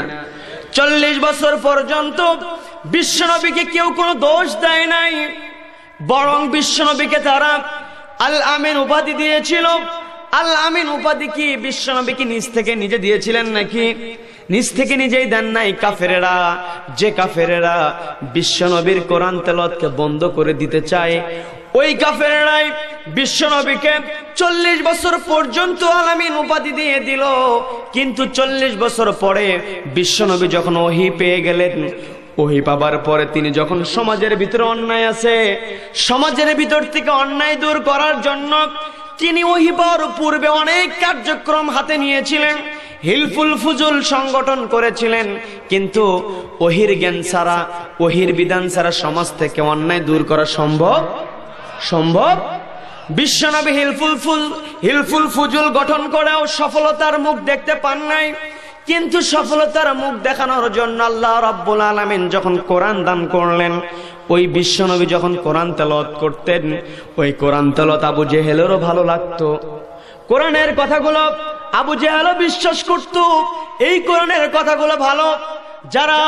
[SPEAKER 1] চল্লিশ বছর পর্যন্ত বিশ্বনবীকে কেউ কোনো দোষ দেয় নাই বরং বিশ্বনবীকে তারা আল আমিন উপাধি দিয়েছিল আল আমিন উপাধি কি বিশ্বনবী কি নিজ থেকে নিজে দিয়েছিলেন নাকি নিজ থেকে নিজেই দেন নাই কাফেরেরা যে কাফেরেরা বিশ্বনবীর কোরআন তেলতকে বন্ধ করে দিতে চায় ওই কাফেরাই বিশ্বনবীকে চল্লিশ বছর পর্যন্ত আলামিন উপাধি দিয়ে দিল কিন্তু চল্লিশ বছর পরে বিশ্বনবী যখন ওহি পেয়ে গেলেন ওই পাবার পরে তিনি যখন সমাজের ভিতরে অন্যায় আছে সমাজের ভিতর থেকে অন্যায় দূর করার জন্য তিনি ওই পাওয়ার পূর্বে অনেক কার্যক্রম হাতে নিয়েছিলেন হিলফুল ফুজুল সংগঠন করেছিলেন কিন্তু ওহির জ্ঞান ছাড়া ওহির বিধান ছাড়া সমাজ থেকে অন্যায় দূর করা সম্ভব সম্ভব বিশ্বনবী হিলফুল ফুল হিলফুল ফুজুল গঠন করেও সফলতার মুখ দেখতে পান নাই কিন্তু সফলতার মুখ দেখানোর জন্য আল্লাহ রব্বুল আলামিন যখন কোরআন দান করলেন ওই বিশ্বনবী যখন কোরআন তেলত করতেন ওই কোরআন তেলত আবু জেহেলেরও ভালো লাগতো কোরআনের কথাগুলো আবু জেহেলও বিশ্বাস করত এই কোরআনের কথাগুলো ভালো যারা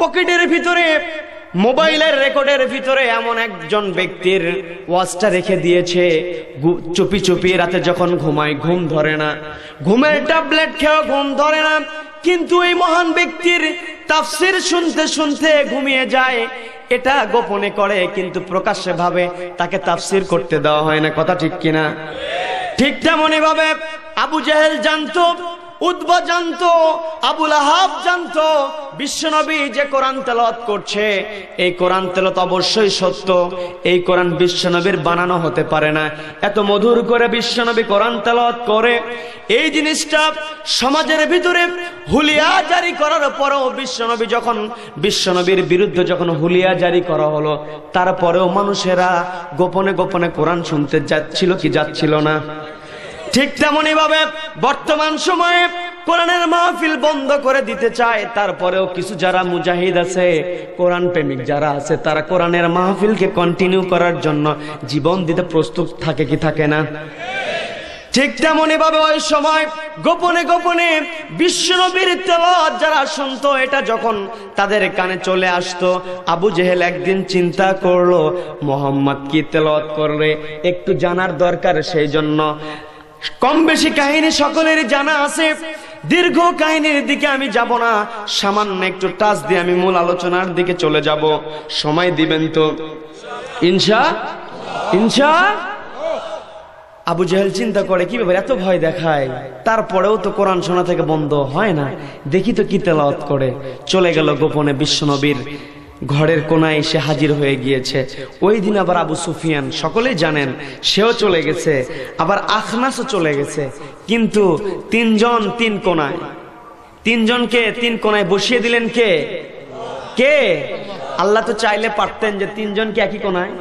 [SPEAKER 1] পকেটের ভিতরে মোবাইলের রেকর্ডের ভিতরে এমন একজন ব্যক্তির ওয়াচটা রেখে দিয়েছে চুপি চুপি রাতে যখন ঘুমায় ঘুম ধরে না ঘুমের ট্যাবলেট খেয়ে ঘুম ধরে না কিন্তু এই মহান ব্যক্তির তাফসির শুনতে শুনতে ঘুমিয়ে যায় এটা গোপনে করে কিন্তু প্রকাশ্যে ভাবে তাকে তাফসির করতে দেওয়া হয় না কথা ঠিক কিনা ঠিক তেমনই ভাবে আবু জাহেল জানতো উদ্বা জানত আবুল আহাব জানত বিশ্বনবী যে কোরআন তেলত করছে এই কোরআন তেলত অবশ্যই সত্য এই কোরআন বিশ্বনবীর বানানো হতে পারে না এত মধুর করে বিশ্বনবী কোরআন তেলত করে এই জিনিসটা সমাজের ভিতরে হুলিয়া জারি করার পরেও বিশ্বনবী যখন বিশ্বনবীর বিরুদ্ধে যখন হুলিয়া জারি করা হলো তারপরেও মানুষেরা গোপনে গোপনে কোরআন শুনতে যাচ্ছিল কি যাচ্ছিল না ঠিক তেমনই ভাবে বর্তমান সময়ে কোরআনের মাহফিল বন্ধ করে দিতে চায় তারপরেও কিছু যারা মুজাহিদ আছে কোরআন প্রেমিক যারা আছে তারা কোরআনের মাহফিলকে কন্টিনিউ করার জন্য জীবন দিতে প্রস্তুত থাকে কি থাকে না ঠিক তেমনি ভাবে ওই সময় গোপনে গোপনে বিশ্বনবীর তেল যারা শুনত এটা যখন তাদের কানে চলে আসতো আবু জেহেল একদিন চিন্তা করলো মোহাম্মদ কি তেলত করলে একটু জানার দরকার সেই জন্য কম বেশি কাহিনী সকলের জানা আছে দীর্ঘ কাহিনীর দিকে আমি যাব না সামান্য একটু টাচ দিয়ে আমি মূল আলোচনার দিকে চলে যাব সময় দিবেন তো ইনশা ইনশা আবু জাহেল চিন্তা করে কি ব্যাপার এত ভয় দেখায় তারপরেও তো কোরআন শোনা থেকে বন্ধ হয় না দেখি তো কি তেলাওয়াত করে চলে গেল গোপনে বিশ্বনবীর ঘরের কোনায় এসে হাজির হয়ে গিয়েছে ওই দিন আবার আবু সুফিয়ান সকলেই জানেন সেও চলে গেছে আবার আখনাসও চলে গেছে কিন্তু তিনজন তিন কোনায় তিনজনকে তিন কোনায় বসিয়ে দিলেন কে কে আল্লাহ তো চাইলে পারতেন যে তিনজনকে একই কোনায়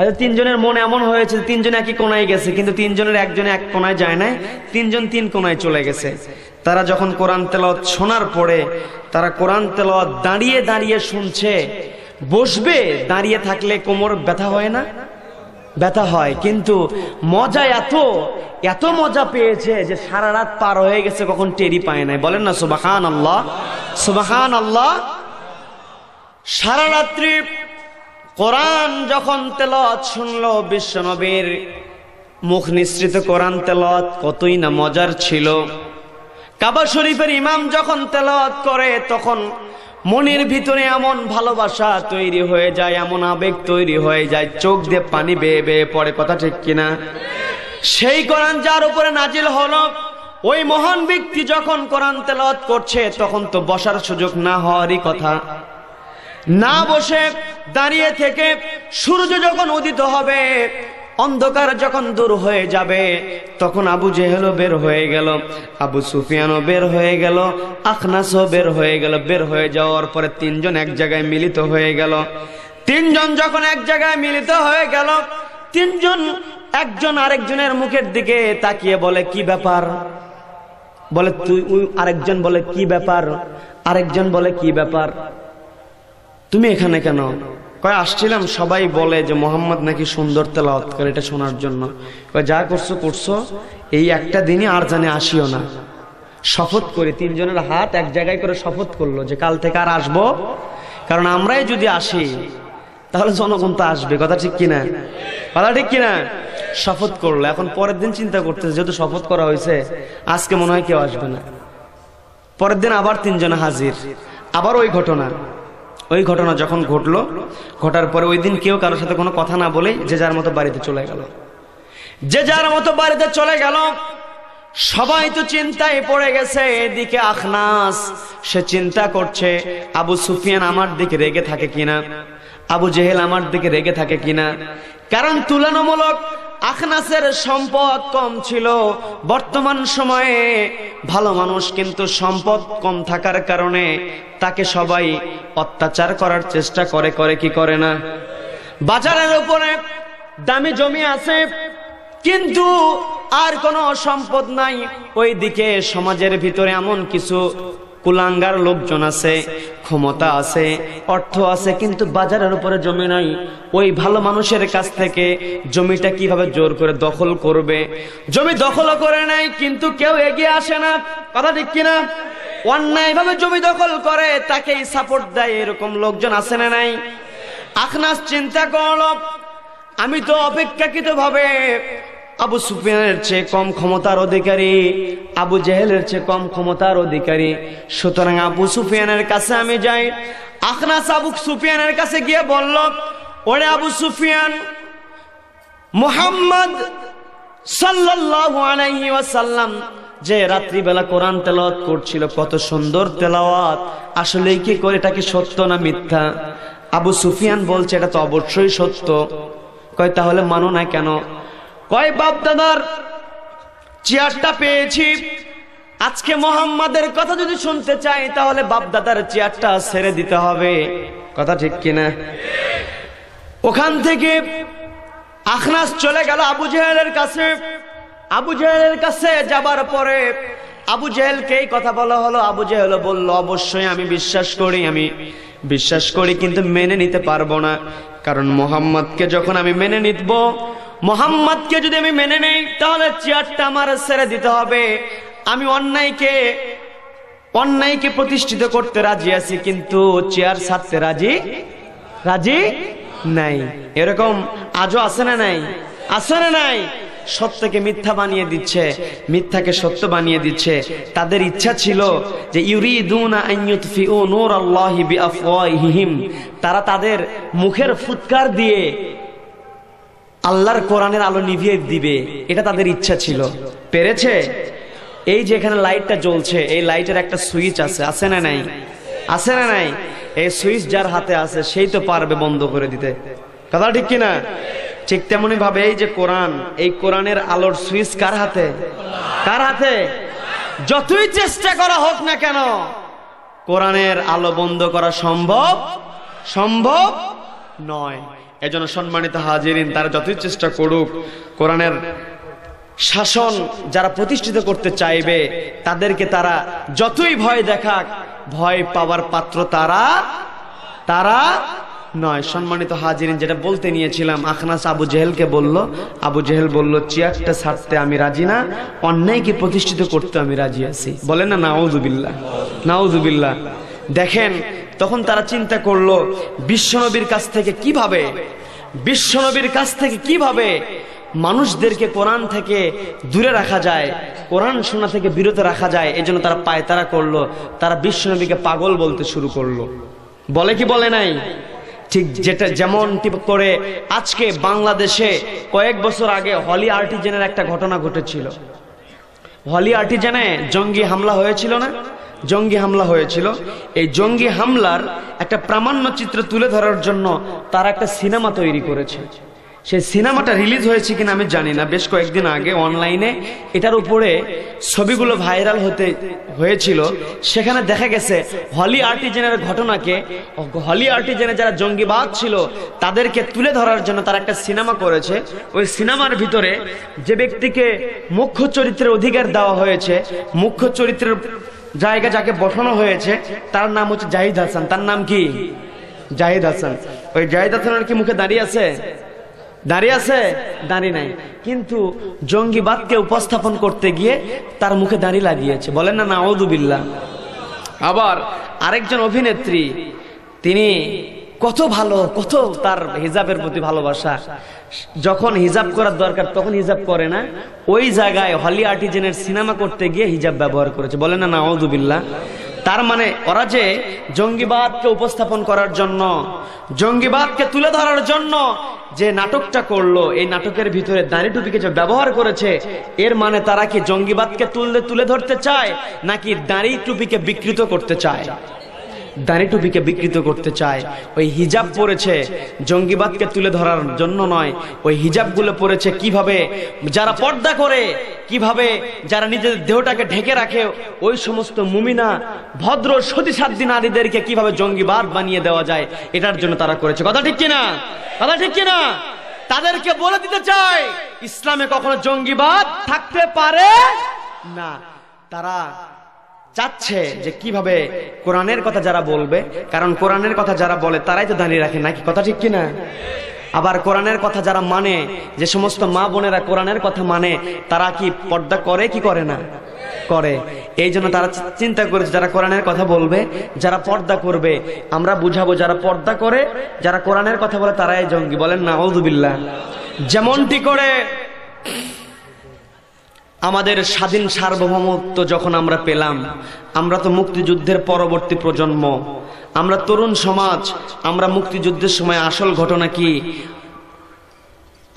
[SPEAKER 1] আচ্ছা তিনজনের মন এমন হয়েছে তিনজন একই কোনায় গেছে কিন্তু তিনজনের একজন এক কোনায় যায় নাই তিনজন তিন কোনায় চলে গেছে তারা যখন কোরআন তেলাওয়াত শোনার পরে তারা কোরআন তেলাওয়াত দাঁড়িয়ে দাঁড়িয়ে শুনছে বসবে দাঁড়িয়ে থাকলে কোমর ব্যথা হয় না ব্যথা হয় কিন্তু মজা এত এত মজা পেয়েছে যে সারা রাত পার হয়ে গেছে কখন টেরি পায় নাই বলেন না সুবাহান আল্লাহ সুবাহান আল্লাহ সারা রাত্রি কোরআন যখন তেলত শুনলো বিশ্বনবীর মুখ নিঃসৃত কোরআন তেলত কতই না মজার ছিল কাবা শরীফের ইমাম যখন তেলত করে তখন মনের ভিতরে এমন ভালোবাসা তৈরি হয়ে যায় এমন আবেগ তৈরি হয়ে যায় চোখ দিয়ে পানি বেয়ে বেয়ে পড়ে কথা ঠিক কিনা সেই কোরআন যার উপরে নাজিল হল ওই মহান ব্যক্তি যখন কোরআন তেলত করছে তখন তো বসার সুযোগ না হওয়ারই কথা না বসে দাঁড়িয়ে থেকে সূর্য যখন উদিত হবে অন্ধকার যখন দূর হয়ে যাবে তখন আবু জেহেলও বের হয়ে গেল আবু সুফিয়ানও বের হয়ে গেল আখনাসও বের হয়ে গেল বের হয়ে যাওয়ার পরে তিনজন এক জায়গায় মিলিত হয়ে গেল তিনজন যখন এক জায়গায় মিলিত হয়ে গেল তিনজন একজন আরেকজনের মুখের দিকে তাকিয়ে বলে কি ব্যাপার বলে তুই আরেকজন বলে কি ব্যাপার আরেকজন বলে কি ব্যাপার তুমি এখানে কেন কয় আসছিলাম সবাই বলে যে মোহাম্মদ নাকি সুন্দর তেলাওয়াত করে এটা শোনার জন্য কয় যা করছো করছো এই একটা দিনই আর জানে আসিও না শপথ করে তিনজনের হাত এক জায়গায় করে শপথ করলো যে কাল থেকে আর আসবো কারণ আমরাই যদি আসি তাহলে জনগণ তো আসবে কথা ঠিক কিনা কথা ঠিক কিনা শপথ করলো এখন পরের দিন চিন্তা করতেছে যেহেতু শপথ করা হয়েছে আজকে মনে হয় কেউ আসবে না পরের দিন আবার তিনজন হাজির আবার ওই ঘটনা ওই ঘটনা যখন ঘটলো ঘটার পরে ওই দিন কেউ কারোর সাথে কোনো কথা না বলে যে যার মতো বাড়িতে চলে গেল যে যার মতো বাড়িতে চলে গেল সবাই তো চিন্তায় পড়ে গেছে এদিকে আখনাস সে চিন্তা করছে আবু সুফিয়ান আমার দিকে রেগে থাকে কিনা আবু জেহেল আমার দিকে রেগে থাকে কিনা কারণ তুলনামূলক আখনাসের সম্পদ কম ছিল বর্তমান সময়ে ভালো মানুষ কিন্তু সম্পদ কম থাকার কারণে তাকে সবাই অত্যাচার করার চেষ্টা করে করে কি করে না বাজারের উপরে দামি জমি আছে কিন্তু আর কোনো সম্পদ নাই ওইদিকে সমাজের ভিতরে এমন কিছু কুলাঙ্গার লোকজন আছে ক্ষমতা আছে অর্থ আছে কিন্তু বাজারের উপরে জমি নাই ওই ভালো মানুষের কাছ থেকে জমিটা কিভাবে জোর করে দখল করবে জমি দখল করে নাই কিন্তু কেউ এগিয়ে আসে না কথা ঠিক কিনা ভাবে জমি দখল করে তাকেই সাপোর্ট দেয় এরকম লোকজন আছে না নাই আখনাস চিন্তা করল আমি তো অপেক্ষাকৃত ভাবে আবু সুফিয়ানের চেয়ে কম ক্ষমতার অধিকারী আবু জেহেলের চেয়ে কম ক্ষমতার অধিকারী সুতরাং আবু সুফিয়ানের কাছে আমি যাই আখনাস আবু সুফিয়ানের কাছে গিয়ে বলল ওরে আবু সুফিয়ান মোহাম্মদ সাল্লাল্লাহু আলাইহি ওয়াসাল্লাম যে রাত্রিবেলা কোরআন তেলাওয়াত করছিল কত সুন্দর তেলাওয়াত আসলে কি করে এটা কি সত্য না মিথ্যা আবু সুফিয়ান বলছে এটা তো অবশ্যই সত্য কয় তাহলে মানো না কেন কয় বাপ দাদার চেয়ারটা পেয়েছি আজকে মোহাম্মদের কথা যদি শুনতে চাই তাহলে বাপ দাদার চেয়ারটা ছেড়ে দিতে হবে কথা ঠিক কিনা ওখান থেকে আখনাস চলে গেল আবু জেহেলের কাছে আবু জেহেলের কাছে যাবার পরে আবু জেহেলকেই এই কথা বলা হলো আবু জেহেল বলল অবশ্যই আমি বিশ্বাস করি আমি বিশ্বাস করি কিন্তু মেনে নিতে পারবো না কারণ মোহাম্মদকে যখন আমি মেনে নিতব মোহাম্মদকে যদি আমি মেনে নেই তাহলে চেয়ারটা আমার ছেড়ে দিতে হবে আমি অন্যায়কে অন্যায়কে প্রতিষ্ঠিত করতে রাজি আছি কিন্তু চেয়ার ছাড়তে রাজি রাজি নাই এরকম আজও আছে না নাই আছে না নাই সত্যকে মিথ্যা বানিয়ে দিচ্ছে মিথ্যাকে সত্য বানিয়ে দিচ্ছে তাদের ইচ্ছা ছিল যে তারা তাদের মুখের ফুৎকার দিয়ে আল্লাহর কোরআনের আলো নিভিয়ে দিবে এটা তাদের ইচ্ছা ছিল পেরেছে এই যে এখানে লাইটটা জ্বলছে এই লাইটের একটা সুইচ আছে আছে না নাই আছে না নাই এই সুইচ যার হাতে আছে সেই তো পারবে বন্ধ করে দিতে কথা ঠিক কিনা ঠিক তেমনই ভাবে এই যে কোরআন এই কোরআনের আলোর সুইচ কার হাতে কার হাতে যতই চেষ্টা করা হোক না কেন কোরআনের আলো বন্ধ করা সম্ভব সম্ভব নয় এজন্য সম্মানিত হাজিরিন তারা যতই চেষ্টা করুক কোরআনের শাসন যারা প্রতিষ্ঠিত করতে চাইবে তাদেরকে তারা যতই ভয় দেখাক ভয় পাওয়ার পাত্র তারা তারা নয় সম্মানিত হাজিরিন যেটা বলতে নিয়েছিলাম আখনাস আবু জেহেলকে বলল আবু জেহেল বলল চেয়ারটা ছাড়তে আমি রাজি না অন্যায়কে প্রতিষ্ঠিত করতে আমি রাজি আছি বলেন না নাউজুবিল্লা নাউজুবিল্লা দেখেন তখন তারা চিন্তা করলো বিশ্বনবীর কাছ থেকে কিভাবে বিশ্বনবীর কাছ থেকে কিভাবে মানুষদেরকে কোরআন থেকে দূরে রাখা যায় কোরআন শোনা থেকে বিরত রাখা যায় এই জন্য তারা পায়তারা করলো তারা বিশ্বনবীকে পাগল বলতে শুরু করলো বলে কি বলে নাই ঠিক যেটা যেমনটি করে আজকে বাংলাদেশে কয়েক বছর আগে হলি আর্টিজেনের একটা ঘটনা ঘটেছিল হলি আর্টিজেনে জঙ্গি হামলা হয়েছিল না জঙ্গি হামলা হয়েছিল এই জঙ্গি হামলার একটা প্রামাণ্য চিত্র তুলে ধরার জন্য তারা একটা সিনেমা তৈরি করেছে সেই সিনেমাটা রিলিজ হয়েছে কিনা আমি জানি না বেশ কয়েকদিন আগে অনলাইনে এটার উপরে ছবিগুলো ভাইরাল হতে হয়েছিল সেখানে দেখা গেছে হলি আর্টিজেনের ঘটনাকে হলি আর্টিজেনে যারা জঙ্গিবাদ ছিল তাদেরকে তুলে ধরার জন্য তারা একটা সিনেমা করেছে ওই সিনেমার ভিতরে যে ব্যক্তিকে মুখ্য চরিত্রের অধিকার দেওয়া হয়েছে মুখ্য চরিত্রের জায়গা যাকে বসানো হয়েছে তার নাম হচ্ছে জাহিদ হাসান তার নাম কি জাহিদ হাসান ওই জাহিদ হাসানের কি মুখে দাঁড়িয়ে আছে দাঁড়িয়ে আছে দাঁড়িয়ে নাই কিন্তু জঙ্গিবাদকে উপস্থাপন করতে গিয়ে তার মুখে দাঁড়িয়ে লাগিয়েছে বলেন না না আবার আরেকজন অভিনেত্রী তিনি কত ভালো কত তার হিজাবের প্রতি ভালোবাসা যখন হিজাব করার দরকার তখন হিজাব করে না ওই জায়গায় হলি আর্টিজেনের সিনেমা করতে গিয়ে হিজাব ব্যবহার করেছে বলে না নাওদুবিল্লা তার মানে ওরা যে জঙ্গিবাদকে উপস্থাপন করার জন্য জঙ্গিবাদকে তুলে ধরার জন্য যে নাটকটা করলো এই নাটকের ভিতরে দাঁড়ি টুপিকে যে ব্যবহার করেছে এর মানে তারা কি জঙ্গিবাদকে তুললে তুলে ধরতে চায় নাকি দাঁড়ি টুপিকে বিকৃত করতে চায় দানি টুপিকে বিকৃত করতে চায় ওই হিজাব পরেছে জঙ্গিবাদকে তুলে ধরার জন্য নয় ওই হিজাবগুলো পরেছে কিভাবে যারা পর্দা করে কিভাবে যারা নিজেদের দেহটাকে ঢেকে রাখে ওই সমস্ত মুমিনা ভদ্র সতী সাধ্যী নারীদেরকে কিভাবে জঙ্গিবাদ বানিয়ে দেওয়া যায় এটার জন্য তারা করেছে কথা ঠিক কিনা কথা ঠিক কিনা তাদেরকে বলে দিতে চাই ইসলামে কখনো জঙ্গিবাদ থাকতে পারে না তারা চাচ্ছে যে কিভাবে কোরআনের কথা যারা বলবে কারণ কোরআনের কথা যারা বলে তারাই তো দাঁড়িয়ে রাখে নাকি কথা ঠিক কিনা আবার কোরআনের কথা যারা মানে যে সমস্ত মা বোনেরা কোরআনের কথা মানে তারা কি পর্দা করে কি করে না করে এই জন্য তারা চিন্তা করেছে যারা কোরআনের কথা বলবে যারা পর্দা করবে আমরা বুঝাবো যারা পর্দা করে যারা কোরআনের কথা বলে তারাই জঙ্গি বলেন না ওদুবিল্লা যেমনটি করে আমাদের স্বাধীন সার্বভৌমত্ব যখন আমরা পেলাম আমরা তো মুক্তিযুদ্ধের পরবর্তী প্রজন্ম আমরা তরুণ সমাজ আমরা মুক্তিযুদ্ধের সময় আসল ঘটনা কি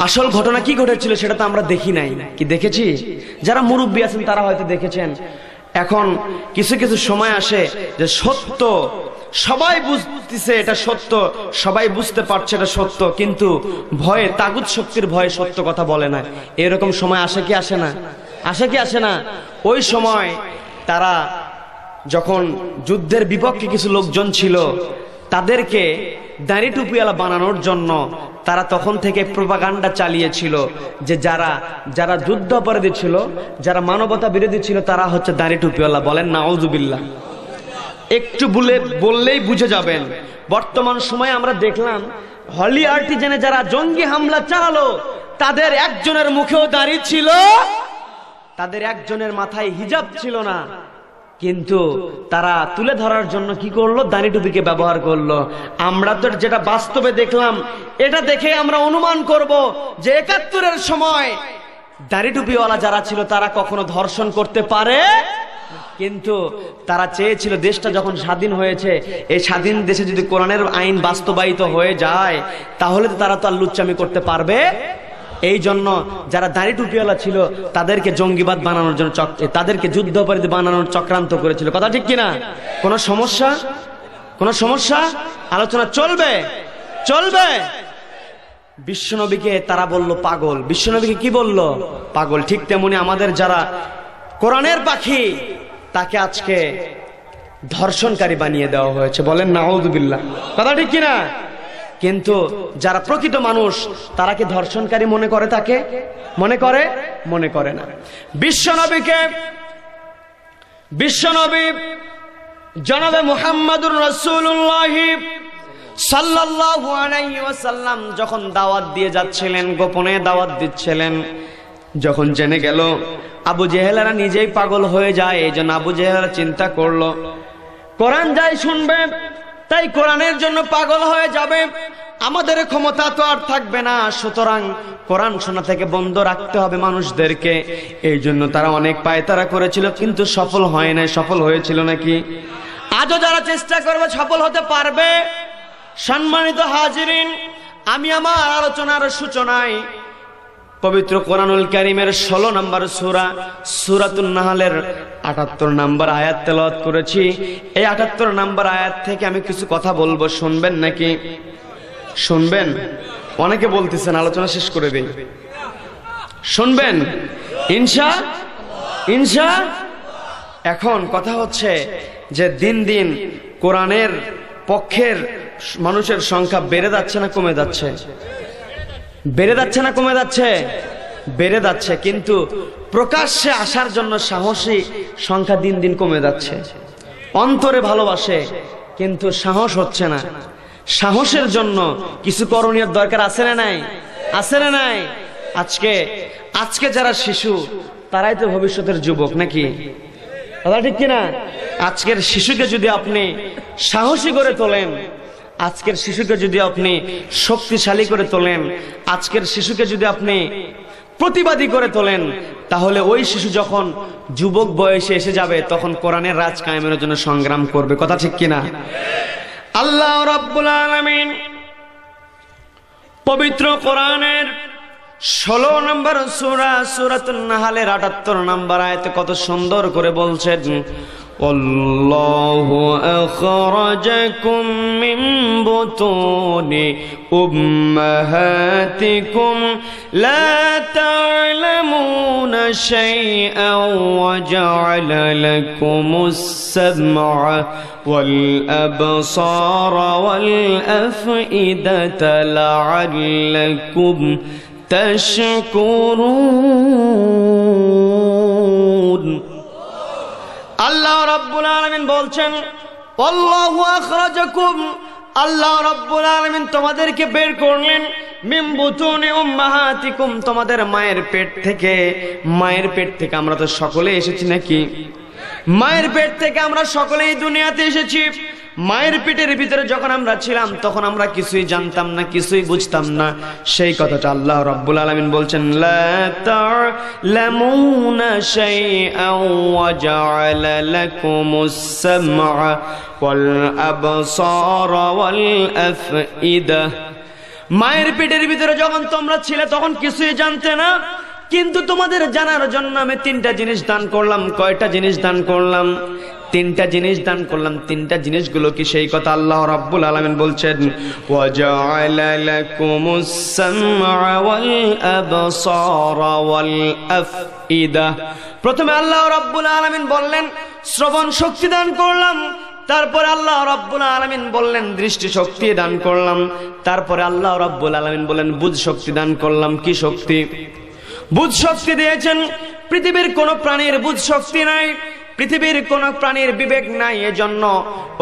[SPEAKER 1] আসল ঘটনা কি ঘটেছিল সেটা তো আমরা দেখি নাই কি দেখেছি যারা মুরব্বী আছেন তারা হয়তো দেখেছেন এখন কিছু কিছু সময় আসে যে সত্য সবাই বুঝতেছে এটা সত্য সবাই বুঝতে পারছে এটা সত্য কিন্তু ভয়ে তাগুদ শক্তির ভয়ে সত্য কথা বলে না এরকম সময় আসে কি আসে না আসে কি আসে না ওই সময় তারা যখন যুদ্ধের বিপক্ষে কিছু লোকজন ছিল তাদেরকে দাঁড়ি টুপিয়ালা বানানোর জন্য তারা তখন থেকে প্রোপাগান্ডা চালিয়েছিল যে যারা যারা যুদ্ধ অপরাধী ছিল যারা মানবতা বিরোধী ছিল তারা হচ্ছে দাঁড়ি টুপিওয়ালা বলেন নাউজুবিল্লা একটু বলে বললেই বুঝে যাবেন বর্তমান সময়ে আমরা দেখলাম হলি আর্টিজেনে যারা জঙ্গি হামলা চালালো তাদের একজনের মুখেও দাঁড়িয়ে ছিল তাদের একজনের মাথায় হিজাব ছিল না কিন্তু তারা তুলে ধরার জন্য কি করলো দানি টুপিকে ব্যবহার করলো আমরা তো যেটা বাস্তবে দেখলাম এটা দেখে আমরা অনুমান করব যে একাত্তরের সময় দাড়ি টুপিওয়ালা যারা ছিল তারা কখনো ধর্ষণ করতে পারে কিন্তু তারা চেয়েছিল দেশটা যখন স্বাধীন হয়েছে এই স্বাধীন দেশে যদি কোরআনের আইন বাস্তবায়িত হয়ে যায় তাহলে তো তারা তো আর লুচ্চামি করতে পারবে এই জন্য যারা দাড়ি টুপিওয়ালা ছিল তাদেরকে জঙ্গিবাদ বানানোর জন্য তাদেরকে যুদ্ধ অপরাধী বানানোর চক্রান্ত করেছিল কথা ঠিক কিনা কোনো সমস্যা কোনো সমস্যা আলোচনা চলবে চলবে বিশ্বনবীকে তারা বলল পাগল বিশ্বনবীকে কি বলল পাগল ঠিক তেমনি আমাদের যারা কোরআনের পাখি তাকে আজকে ধর্ষণকারী বানিয়ে দেওয়া হয়েছে বলেন না কথা ঠিক কিনা কিন্তু যারা প্রকৃত মানুষ তারা কি ধর্ষণকারী মনে করে তাকে মনে করে মনে করে না বিশ্বনবীকে বিশ্বনবী জনাবে মুহাম্মাদুর রসুল্লাহি সাল্লাল্লাহু আলাইহি ওয়াসাল্লাম যখন দাওয়াত দিয়ে যাচ্ছিলেন গোপনে দাওয়াত দিচ্ছিলেন যখন জেনে গেল আবু জেহেলারা নিজেই পাগল হয়ে যায় এই জন্য আবু জেহেলারা চিন্তা করলো কোরআন যাই শুনবে তাই কোরআনের জন্য পাগল হয়ে যাবে আমাদের ক্ষমতা তো আর থাকবে না সুতরাং কোরআন শোনা থেকে বন্ধ রাখতে হবে মানুষদেরকে এই জন্য তারা অনেক পায়তারা করেছিল কিন্তু সফল হয় নাই সফল হয়েছিল নাকি আজও যারা চেষ্টা করবে সফল হতে পারবে সম্মানিত হাজিরিন আমি আমার আলোচনার সূচনায় পবিত্র কোরআনুল কারিমের ষোলো নম্বর সুরা সুরাতুল নাহালের আটাত্তর নম্বর আয়াত তেলত করেছি এই আটাত্তর নম্বর আয়াত থেকে আমি কিছু কথা বলবো শুনবেন নাকি শুনবেন অনেকে বলতেছেন আলোচনা শেষ করে দিই শুনবেন ইনসা ইনসা এখন কথা হচ্ছে যে দিন দিন কোরআনের পক্ষের মানুষের সংখ্যা বেড়ে যাচ্ছে না কমে যাচ্ছে বেড়ে যাচ্ছে না কমে যাচ্ছে বেড়ে যাচ্ছে কিন্তু প্রকাশ্যে আসার জন্য সাহসী সংখ্যা দিন দিন কমে যাচ্ছে অন্তরে ভালোবাসে কিন্তু সাহস হচ্ছে না সাহসের জন্য কিছু করণীয় দরকার আছে না নাই আছে না নাই আজকে আজকে যারা শিশু তারাই তো ভবিষ্যতের যুবক নাকি কথা ঠিক কিনা আজকের শিশুকে যদি আপনি সাহসী করে তোলেন আজকের শিশুকে যদি আপনি শক্তিশালী করে তোলেন আজকের শিশুকে যদি আপনি প্রতিবাদী করে তোলেন তাহলে ওই শিশু যখন যুবক বয়সে এসে যাবে তখন কোরআনের রাজ কায়েমের জন্য সংগ্রাম করবে কথা ঠিক কিনা আল্লাহ রাব্বুল আলামিন পবিত্র কোরআনের ষোলো নম্বর সুরা সুরাত নাহালের আটাত্তর নম্বর আয়তে কত সুন্দর করে বলছেন والله أخرجكم من بطون أمهاتكم لا تعلمون شيئا وجعل لكم السمع والأبصار والأفئدة لعلكم تشكرون আল্লাহ রাব্বুল আলমিন বলছেন আল্লাহ রব্বুল আলমিন তোমাদেরকে বের করলেন তোমাদের মায়ের পেট থেকে মায়ের পেট থেকে আমরা তো সকলে এসেছি নাকি মায়ের পেট থেকে আমরা সকলেই দুনিয়াতে এসেছি মায়ের পেটের ভিতরে যখন আমরা ছিলাম তখন আমরা কিছুই জানতাম না কিছুই বুঝতাম না সেই কথাটা আল্লাহ রব্বুল আলমিন বলছেন মায়ের পেটের ভিতরে যখন তোমরা ছিলে তখন কিছুই জানতে না কিন্তু তোমাদের জানার জন্য আমি তিনটা জিনিস দান করলাম কয়টা জিনিস দান করলাম তিনটা জিনিস দান করলাম তিনটা জিনিসগুলো কি সেই কথা আল্লাহ রাব্বুল আলামিন বলছেন ওয়াজআলা লাকুমুস সামআ ওয়াল আবসারা ওয়াল আফইদা প্রথমে আল্লাহ রাব্বুল আলামিন বললেন শ্রবণ শক্তি দান করলাম তারপর আল্লাহ রব্বুল আলামিন বললেন দৃষ্টি শক্তি দান করলাম তারপরে আল্লাহ রাব্বুল আলামিন বললেন বুঝ শক্তি দান করলাম কি শক্তি বুধ শক্তি দিয়েছেন পৃথিবীর কোনো প্রাণীর বুধ শক্তি নাই পৃথিবীর কোন প্রাণীর বিবেক নাই এজন্য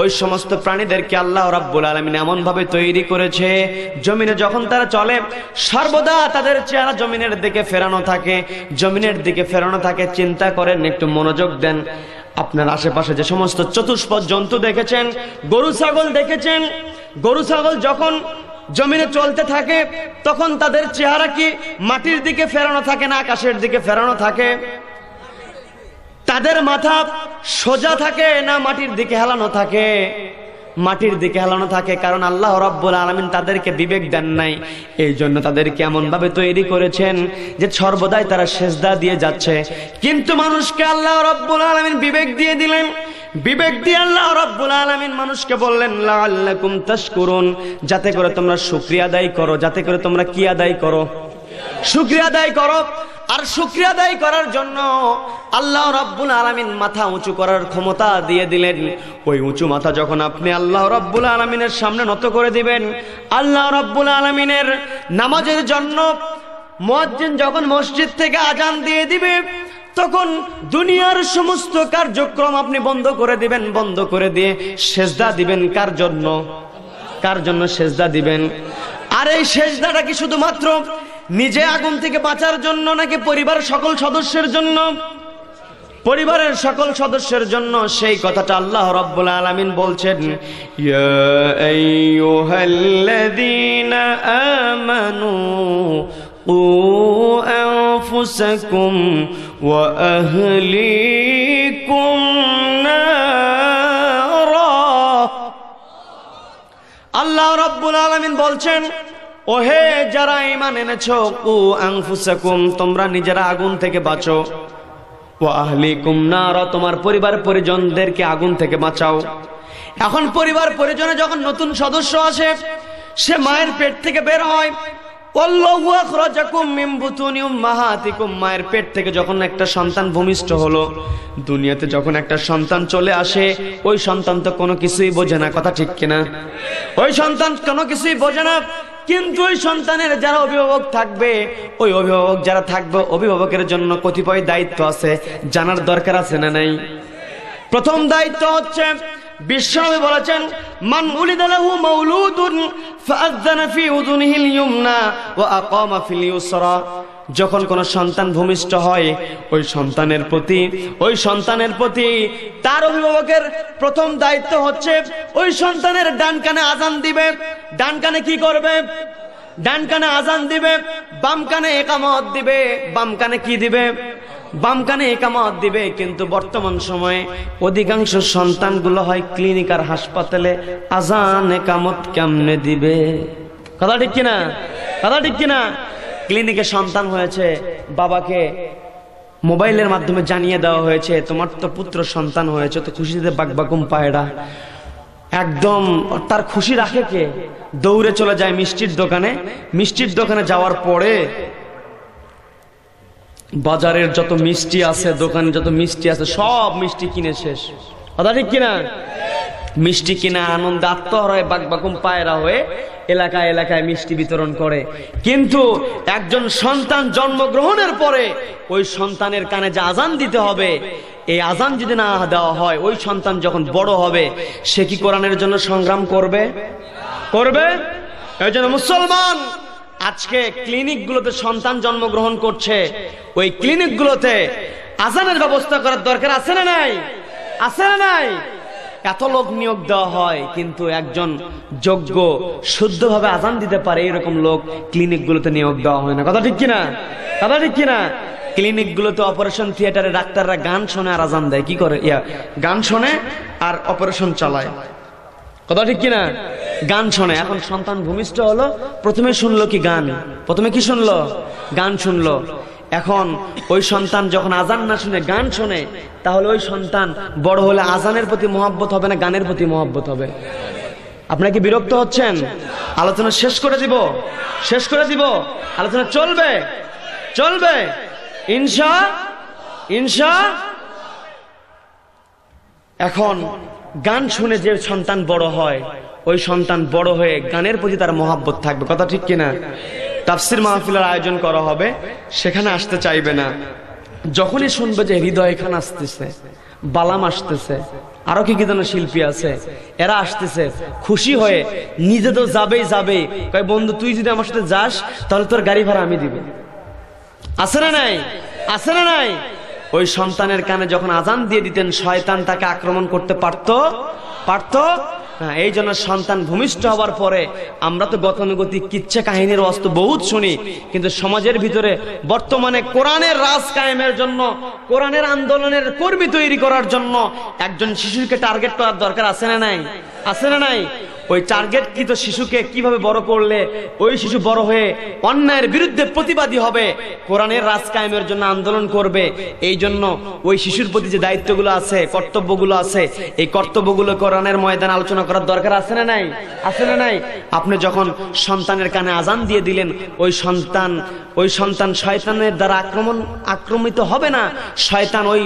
[SPEAKER 1] ওই সমস্ত প্রাণীদেরকে আল্লাহ রাব্বুল আলমিন এমন ভাবে তৈরি করেছে জমিনে যখন তারা চলে সর্বদা তাদের চেহারা জমিনের দিকে ফেরানো থাকে জমিনের দিকে ফেরানো থাকে চিন্তা করেন একটু মনোযোগ দেন আপনার আশেপাশে যে সমস্ত চতুষ্পদ জন্তু দেখেছেন গরু ছাগল দেখেছেন গরু ছাগল যখন জমিনে চলতে থাকে তখন তাদের চেহারা কি মাটির দিকে ফেরানো থাকে না আকাশের দিকে ফেরানো থাকে তাদের মাথা সোজা থাকে না মাটির দিকে হেলানো থাকে মাটির দিকে হেলানো থাকে কারণ আল্লাহ রব্বুল আলমিন তাদেরকে বিবেক দেন নাই এই জন্য তাদেরকে এমনভাবে তৈরি করেছেন যে সর্বদাই তারা সেজদা দিয়ে যাচ্ছে কিন্তু মানুষকে আল্লাহ রব্বুল আলমিন বিবেক দিয়ে দিলেন বিবেক দিয়ে আল্লাহ রব্বুল আলমিন মানুষকে বললেন আল্লাহ তাস করুন যাতে করে তোমরা সুক্রিয়া আদায় করো যাতে করে তোমরা কি আদায় করো শুক্রিয়া আদায় করো আর শুক্রিয়া দায়ী করার জন্য আল্লাহ রাব্বুল আলমিন মাথা উঁচু করার ক্ষমতা দিয়ে দিলেন ওই উঁচু মাথা যখন আপনি আল্লাহ রাব্বুল আলমিনের সামনে নত করে দিবেন আল্লাহ রাব্বুল আলমিনের নামাজের জন্য মজ্জিন যখন মসজিদ থেকে আজান দিয়ে দিবে তখন দুনিয়ার সমস্ত কার্যক্রম আপনি বন্ধ করে দিবেন বন্ধ করে দিয়ে সেজদা দিবেন কার জন্য কার জন্য সেজদা দিবেন আর এই সেজদাটা কি শুধুমাত্র নিজে আগুন থেকে বাঁচার জন্য নাকি পরিবার সকল সদস্যের জন্য পরিবারের সকল সদস্যের জন্য সেই কথাটা আল্লাহ রব্বুল আলমিন বলছেন আমানু রব্বুল আলমিন বলছেন ওহে যারা ইমান এনেছ কু আংফুসাকুম তোমরা নিজেরা আগুন থেকে বাঁচো ও আহলি কুমনার তোমার পরিবার পরিজনদেরকে আগুন থেকে বাঁচাও এখন পরিবার পরিজনে যখন নতুন সদস্য আসে সে মায়ের পেট থেকে বের হয় মায়ের পেট থেকে যখন একটা সন্তান ভূমিষ্ঠ হলো দুনিয়াতে যখন একটা সন্তান চলে আসে ওই সন্তান তো কোনো কিছুই বোঝে না কথা ঠিক কিনা ওই সন্তান কোনো কিছুই বোঝে না কিন্তু ওই সন্তানের যারা অভিভাবক থাকবে ওই অভিভাবক যারা থাকবে অভিভাবকের জন্য কতিপয় দায়িত্ব আছে জানার দরকার আছে না নাই প্রথম দায়িত্ব হচ্ছে বিশ্বনবী বলেছেন মান উলিদালাহু মাউলুদুন ফাআযানা ফি উযুনিহিল ইয়ুমনা ওয়া আকামা ফিল ইউসরা যখন কোন সন্তান ভূমিষ্ঠ হয় ওই সন্তানের প্রতি ওই সন্তানের প্রতি তার অভিভাবকের প্রথম দায়িত্ব হচ্ছে ওই সন্তানের ডান কানে আজান দিবে ডান কানে কি করবে ডান কানে আজান দিবে বাম কানে একামত দিবে বাম কানে কি দিবে বাম কানে একামত দিবে কিন্তু বর্তমান সময়ে অধিকাংশ সন্তানগুলো হয় ক্লিনিক আর হাসপাতালে আজান একামত কেমনে দিবে কথা ঠিক কিনা কথা ঠিক কিনা ক্লিনিকে সন্তান হয়েছে বাবাকে মোবাইলের মাধ্যমে জানিয়ে দেওয়া হয়েছে তোমার তো পুত্র সন্তান হয়েছে তো খুশিতে বাকবাকুম পায়রা একদম তার খুশি রাখে কে দৌড়ে চলে যায় মিষ্টির দোকানে মিষ্টির দোকানে যাওয়ার পরে বাজারের যত মিষ্টি আছে দোকানে যত মিষ্টি আছে সব মিষ্টি কিনে শেষ কথা ঠিক কিনা মিষ্টি কিনা আনন্দ আত্মহরায় বাকবাকুম পায়রা হয়ে এলাকায় এলাকায় মিষ্টি বিতরণ করে কিন্তু একজন সন্তান জন্মগ্রহণের পরে ওই সন্তানের কানে যে আজান দিতে হবে এই আজান যদি না দেওয়া হয় ওই সন্তান যখন বড় হবে সে কি কোরআনের জন্য সংগ্রাম করবে করবে এই জন্য মুসলমান আজকে ক্লিনিকগুলোতে সন্তান জন্মগ্রহণ করছে ওই ক্লিনিকগুলোতে আজানের ব্যবস্থা করার দরকার আছে না নাই আছে না নাই এত লোক নিয়োগ দেওয়া হয় কিন্তু একজন যোগ্য শুদ্ধভাবে আজান দিতে পারে এরকম লোক ক্লিনিকগুলোতে নিয়োগ দেওয়া হয় না কথা ঠিক কিনা কথা ঠিক কিনা ক্লিনিকগুলোতে অপারেশন থিয়েটারে ডাক্তাররা গান শোনে আর আজান দেয় কি করে ইয়া গান শোনে আর অপারেশন চালায় কথা ঠিক কিনা গান শোনে এখন সন্তান ভূমিষ্ঠ হলো প্রথমে শুনলো কি গান প্রথমে কি শুনলো গান শুনলো এখন ওই সন্তান যখন আজান না শুনে গান শোনে তাহলে ওই সন্তান বড় হলে আজানের প্রতি মহাব্বত হবে না গানের প্রতি মহাব্বত হবে আপনার কি বিরক্ত হচ্ছেন আলোচনা শেষ করে দিব শেষ করে দিব আলোচনা চলবে চলবে ইনশা ইনশা এখন গান শুনে যে সন্তান বড় হয় ওই সন্তান বড় হয়ে গানের প্রতি তার মহাব্বত থাকবে কথা ঠিক কিনা তাফসির মাহফিলের আয়োজন করা হবে সেখানে আসতে চাইবে না যখনই শুনবে যে হৃদয় এখানে আসতেছে বালাম আসতেছে আরো কি কি যেন শিল্পী আছে এরা আসতেছে খুশি হয়ে নিজে তো যাবেই যাবে কয় বন্ধু তুই যদি আমার সাথে যাস তাহলে তোর গাড়ি ভাড়া আমি দিব আছে না নাই আছে না নাই ওই সন্তানের কানে যখন আজান দিয়ে দিতেন শয়তান তাকে আক্রমণ করতে পারত পারত এই জন্য সন্তান ভূমিষ্ঠ হওয়ার পরে আমরা তো গতানুগতিক কিচ্ছে কাহিনীর অস্ত বহুত শুনি কিন্তু সমাজের ভিতরে বর্তমানে কোরআনের রাজ কায়েমের জন্য কোরআনের আন্দোলনের কর্মী তৈরি করার জন্য একজন শিশুকে টার্গেট করার দরকার আছে না নাই আছে না নাই ওই কৃত শিশুকে কিভাবে বড় করলে ওই শিশু বড় হয়ে অন্যায়ের বিরুদ্ধে প্রতিবাদী হবে কোরআনের রাজ কায়েমের জন্য আন্দোলন করবে এই জন্য ওই শিশুর প্রতি যে দায়িত্বগুলো আছে কর্তব্যগুলো আছে এই কর্তব্যগুলো কোরআনের ময়দান আলোচনা করার দরকার আছে না নাই আছে না নাই আপনি যখন সন্তানের কানে আজান দিয়ে দিলেন ওই সন্তান ওই সন্তান শয়তানের দ্বারা আক্রমণ আক্রমিত হবে না শয়তান ওই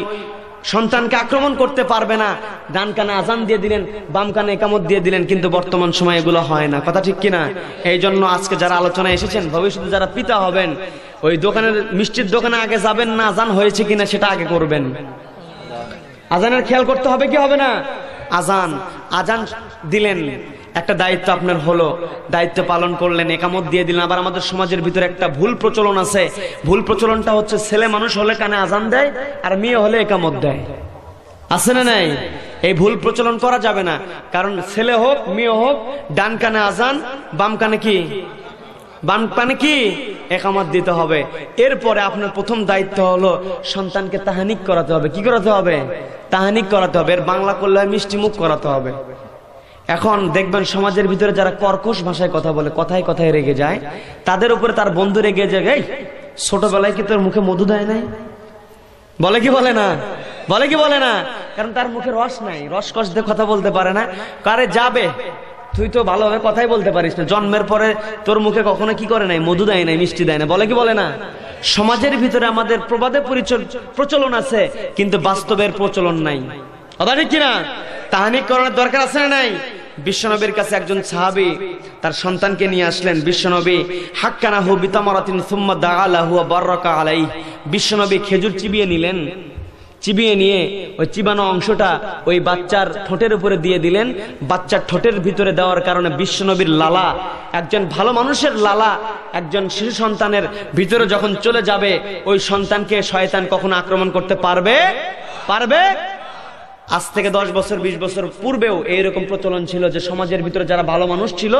[SPEAKER 1] সন্তানকে আক্রমণ করতে পারবে না ডান কানে আজান দিয়ে দিলেন বাম কানে একামত দিয়ে দিলেন কিন্তু বর্তমান সময় এগুলো হয় না কথা ঠিক কিনা এই জন্য আজকে যারা আলোচনায় এসেছেন ভবিষ্যতে যারা পিতা হবেন ওই দোকানের মিষ্টির দোকানে আগে যাবেন না আজান হয়েছে কিনা সেটা আগে করবেন আজানের খেয়াল করতে হবে কি হবে না আজান আজান দিলেন একটা দায়িত্ব আপনার হলো দায়িত্ব পালন করলেন একামত দিয়ে দিলেন আবার আমাদের সমাজের ভিতরে একটা ভুল প্রচলন আছে ভুল প্রচলনটা হচ্ছে ছেলে মানুষ হলে কানে আজান দেয় আর মেয়ে হলে একামত দেয় আছে না নাই এই ভুল প্রচলন করা যাবে না কারণ ছেলে হোক মেয়ে হোক ডান কানে আজান বাম কানে কি বাম কানে কি একামত দিতে হবে এরপরে আপনার প্রথম দায়িত্ব হলো সন্তানকে তাহানিক করাতে হবে কি করাতে হবে তাহানিক করাতে হবে এর বাংলা করলে মিষ্টি মুখ করাতে হবে এখন দেখবেন সমাজের ভিতরে যারা কর্কশ ভাষায় কথা বলে কথায় কথায় রেগে যায় তাদের উপরে তার বন্ধু রেগে যায় ছোটবেলায় কি তোর মুখে মধু দেয় নাই বলে কি বলে না বলে কি বলে না কারণ তার মুখে রস নাই রস কস দিয়ে কথা বলতে পারে না কারে যাবে তুই তো ভালোভাবে কথাই বলতে পারিস না জন্মের পরে তোর মুখে কখনো কি করে নাই মধু দেয় নাই মিষ্টি দেয় না বলে কি বলে না সমাজের ভিতরে আমাদের প্রবাদে প্রচলন আছে কিন্তু বাস্তবের প্রচলন নাই কথা ঠিক কিনা তাহানিক করণের দরকার আছে না নাই বিশ্বনবীর কাছে একজন সাহাবি তার সন্তানকে নিয়ে আসলেন বিশ্বনবী হাক্কানাহু বিতামারাতিন সুম্মা দাআলাহু ওয়া বাররাকা আলাই বিশ্বনবী খেজুর চিবিয়ে নিলেন চিবিয়ে নিয়ে ওই চিবানো অংশটা ওই বাচ্চার ঠোঁটের উপরে দিয়ে দিলেন বাচ্চার ঠোঁটের ভিতরে দেওয়ার কারণে বিশ্বনবীর লালা একজন ভালো মানুষের লালা একজন শিশু সন্তানের ভিতরে যখন চলে যাবে ওই সন্তানকে শয়তান কখনো আক্রমণ করতে পারবে পারবে আজ থেকে দশ বছর ২০ বছর পূর্বেও এইরকম প্রচলন ছিল যে সমাজের ভিতরে যারা ভালো মানুষ ছিল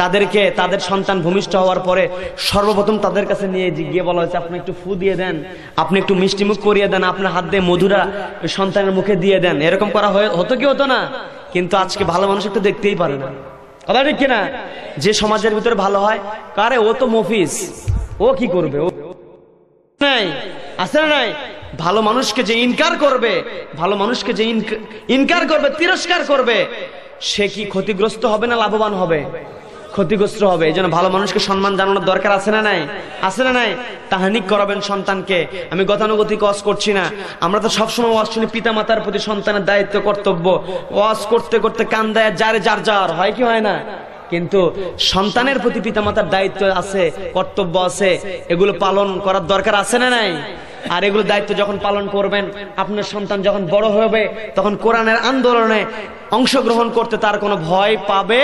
[SPEAKER 1] তাদেরকে তাদের সন্তান ভূমিষ্ঠ হওয়ার পরে সর্বপ্রথম তাদের কাছে নিয়ে গিয়ে বলা হয়েছে আপনি একটু ফু দিয়ে দেন আপনি একটু মিষ্টিমুখ করিয়ে দেন আপনার হাত দিয়ে মধুরা সন্তানের মুখে দিয়ে দেন এরকম করা হয়ে হতো কি হতো না কিন্তু আজকে ভালো মানুষ একটু দেখতেই পারে না কথা ঠিক কিনা যে সমাজের ভিতরে ভালো হয় কারে ও তো মফিস ও কি করবে ও নাই আছে না নাই ভালো মানুষকে যে ইনকার করবে ভালো মানুষকে যে ইনকার করবে তিরস্কার করবে সে কি ক্ষতিগ্রস্ত হবে না লাভবান হবে ক্ষতিগ্রস্ত হবে এই জন্য ভালো মানুষকে সম্মান জানানোর দরকার আছে না নাই আছে না নাই তাহানিক করাবেন সন্তানকে আমি গতানুগতিক ওয়াজ করছি না আমরা তো সবসময় ওয়াজ শুনি পিতা মাতার প্রতি সন্তানের দায়িত্ব কর্তব্য ওয়াজ করতে করতে কান দেয় যারে যার যার হয় কি হয় না কিন্তু সন্তানের প্রতি পিতামাতার দায়িত্ব আছে কর্তব্য আছে এগুলো পালন করার দরকার আছে না নাই আর এগুলো দায়িত্ব যখন পালন করবেন আপনার সন্তান যখন বড় হবে তখন কোরআনের আন্দোলনে অংশগ্রহণ করতে তার কোনো ভয় পাবে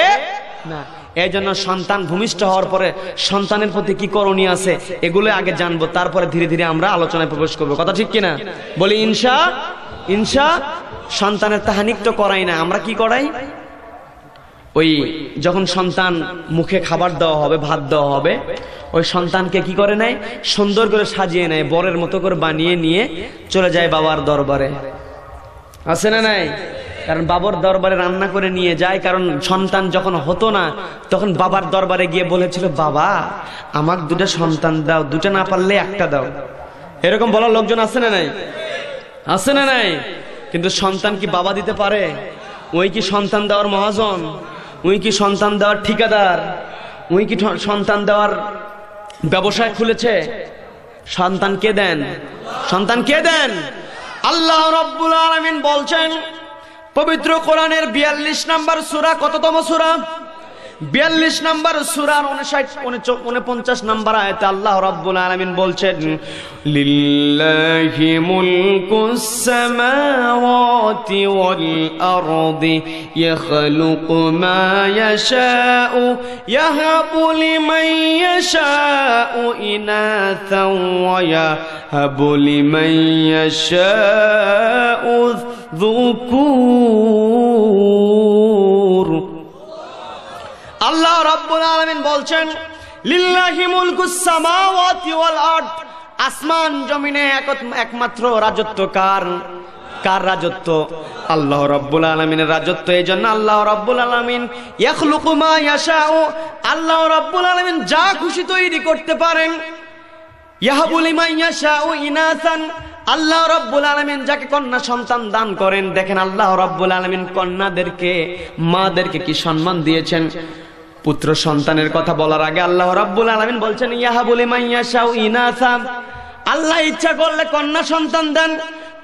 [SPEAKER 1] না এই জন্য সন্তান ভূমিষ্ঠ হওয়ার পরে সন্তানের প্রতি কি করণীয় আছে এগুলো আগে জানবো তারপরে ধীরে ধীরে আমরা আলোচনায় প্রবেশ করবো কথা ঠিক কিনা বলি ইনশা ইনশা সন্তানের তাহানিক তো করাই না আমরা কি করাই ওই যখন সন্তান মুখে খাবার দেওয়া হবে ভাত দেওয়া হবে ওই সন্তানকে কি করে নেয় সুন্দর করে সাজিয়ে নেয় বরের মতো করে বানিয়ে নিয়ে চলে যায় বাবার দরবারে আছে না নাই কারণ বাবার দরবারে রান্না করে নিয়ে যায় কারণ সন্তান যখন হতো না তখন বাবার দরবারে গিয়ে বলেছিল বাবা আমার দুটা সন্তান দাও দুটা না পারলে একটা দাও এরকম বলার লোকজন আছে না নাই আছে না নাই কিন্তু সন্তান কি বাবা দিতে পারে ওই কি সন্তান দেওয়ার মহাজন উনি কি সন্তান দেওয়ার ঠিকাদার উনি কি সন্তান দেওয়ার ব্যবসায় খুলেছে সন্তান কে দেন সন্তান কে দেন আল্লাহ রব্বুল আলমিন বলছেন পবিত্র কোরআনের বিয়াল্লিশ নাম্বার সুরা কততম সুরা বিয়াল্লিশ নম্বর সুরার উনষাট উনপঞ্চাশ নম্বর আয়তে আল্লাহ রব্বুল আলমিন বলছেন লিল্লাহি মুলকুস সামাওয়াতি ওয়াল আরদি ইয়াখলুকু মা ইয়াশাউ ইয়াহাবু লিমান ইয়াশাউ ইনাসা ওয়া ইয়াহাবু লিমান ইয়াশাউ যুকুর আল্লাহ রাব্বুল আলামিন বলছেন লিল্লাহি মুলকুস সামাওয়াতি ওয়াল আরদ আসমান জমিনে একমাত্র রাজত্ব কার কার রাজত্ব আল্লাহ রাব্বুল আলামিনের রাজত্ব এই জন্য রাব্বুল আলামিন ইখলুকু ইয়াখলুকুমা ইয়াশাউ আল্লাহ রব্বুল আলামিন যা খুশি তৈরি করতে পারেন মা ইয়াশাউ ইনাসান আল্লাহ রব্বুল আলমিন যাকে কন্যা সন্তান দান করেন দেখেন আল্লাহ রব্বুল আলমিন কন্যাদেরকে মাদেরকে কি সম্মান দিয়েছেন পুত্র সন্তানের কথা বলার আগে আল্লাহ রাব্বুল আলামিন বলছেন ইয়াহা বলে মাইয়া সাউ ইনাসা আল্লাহ ইচ্ছা করলে কন্যা সন্তান দেন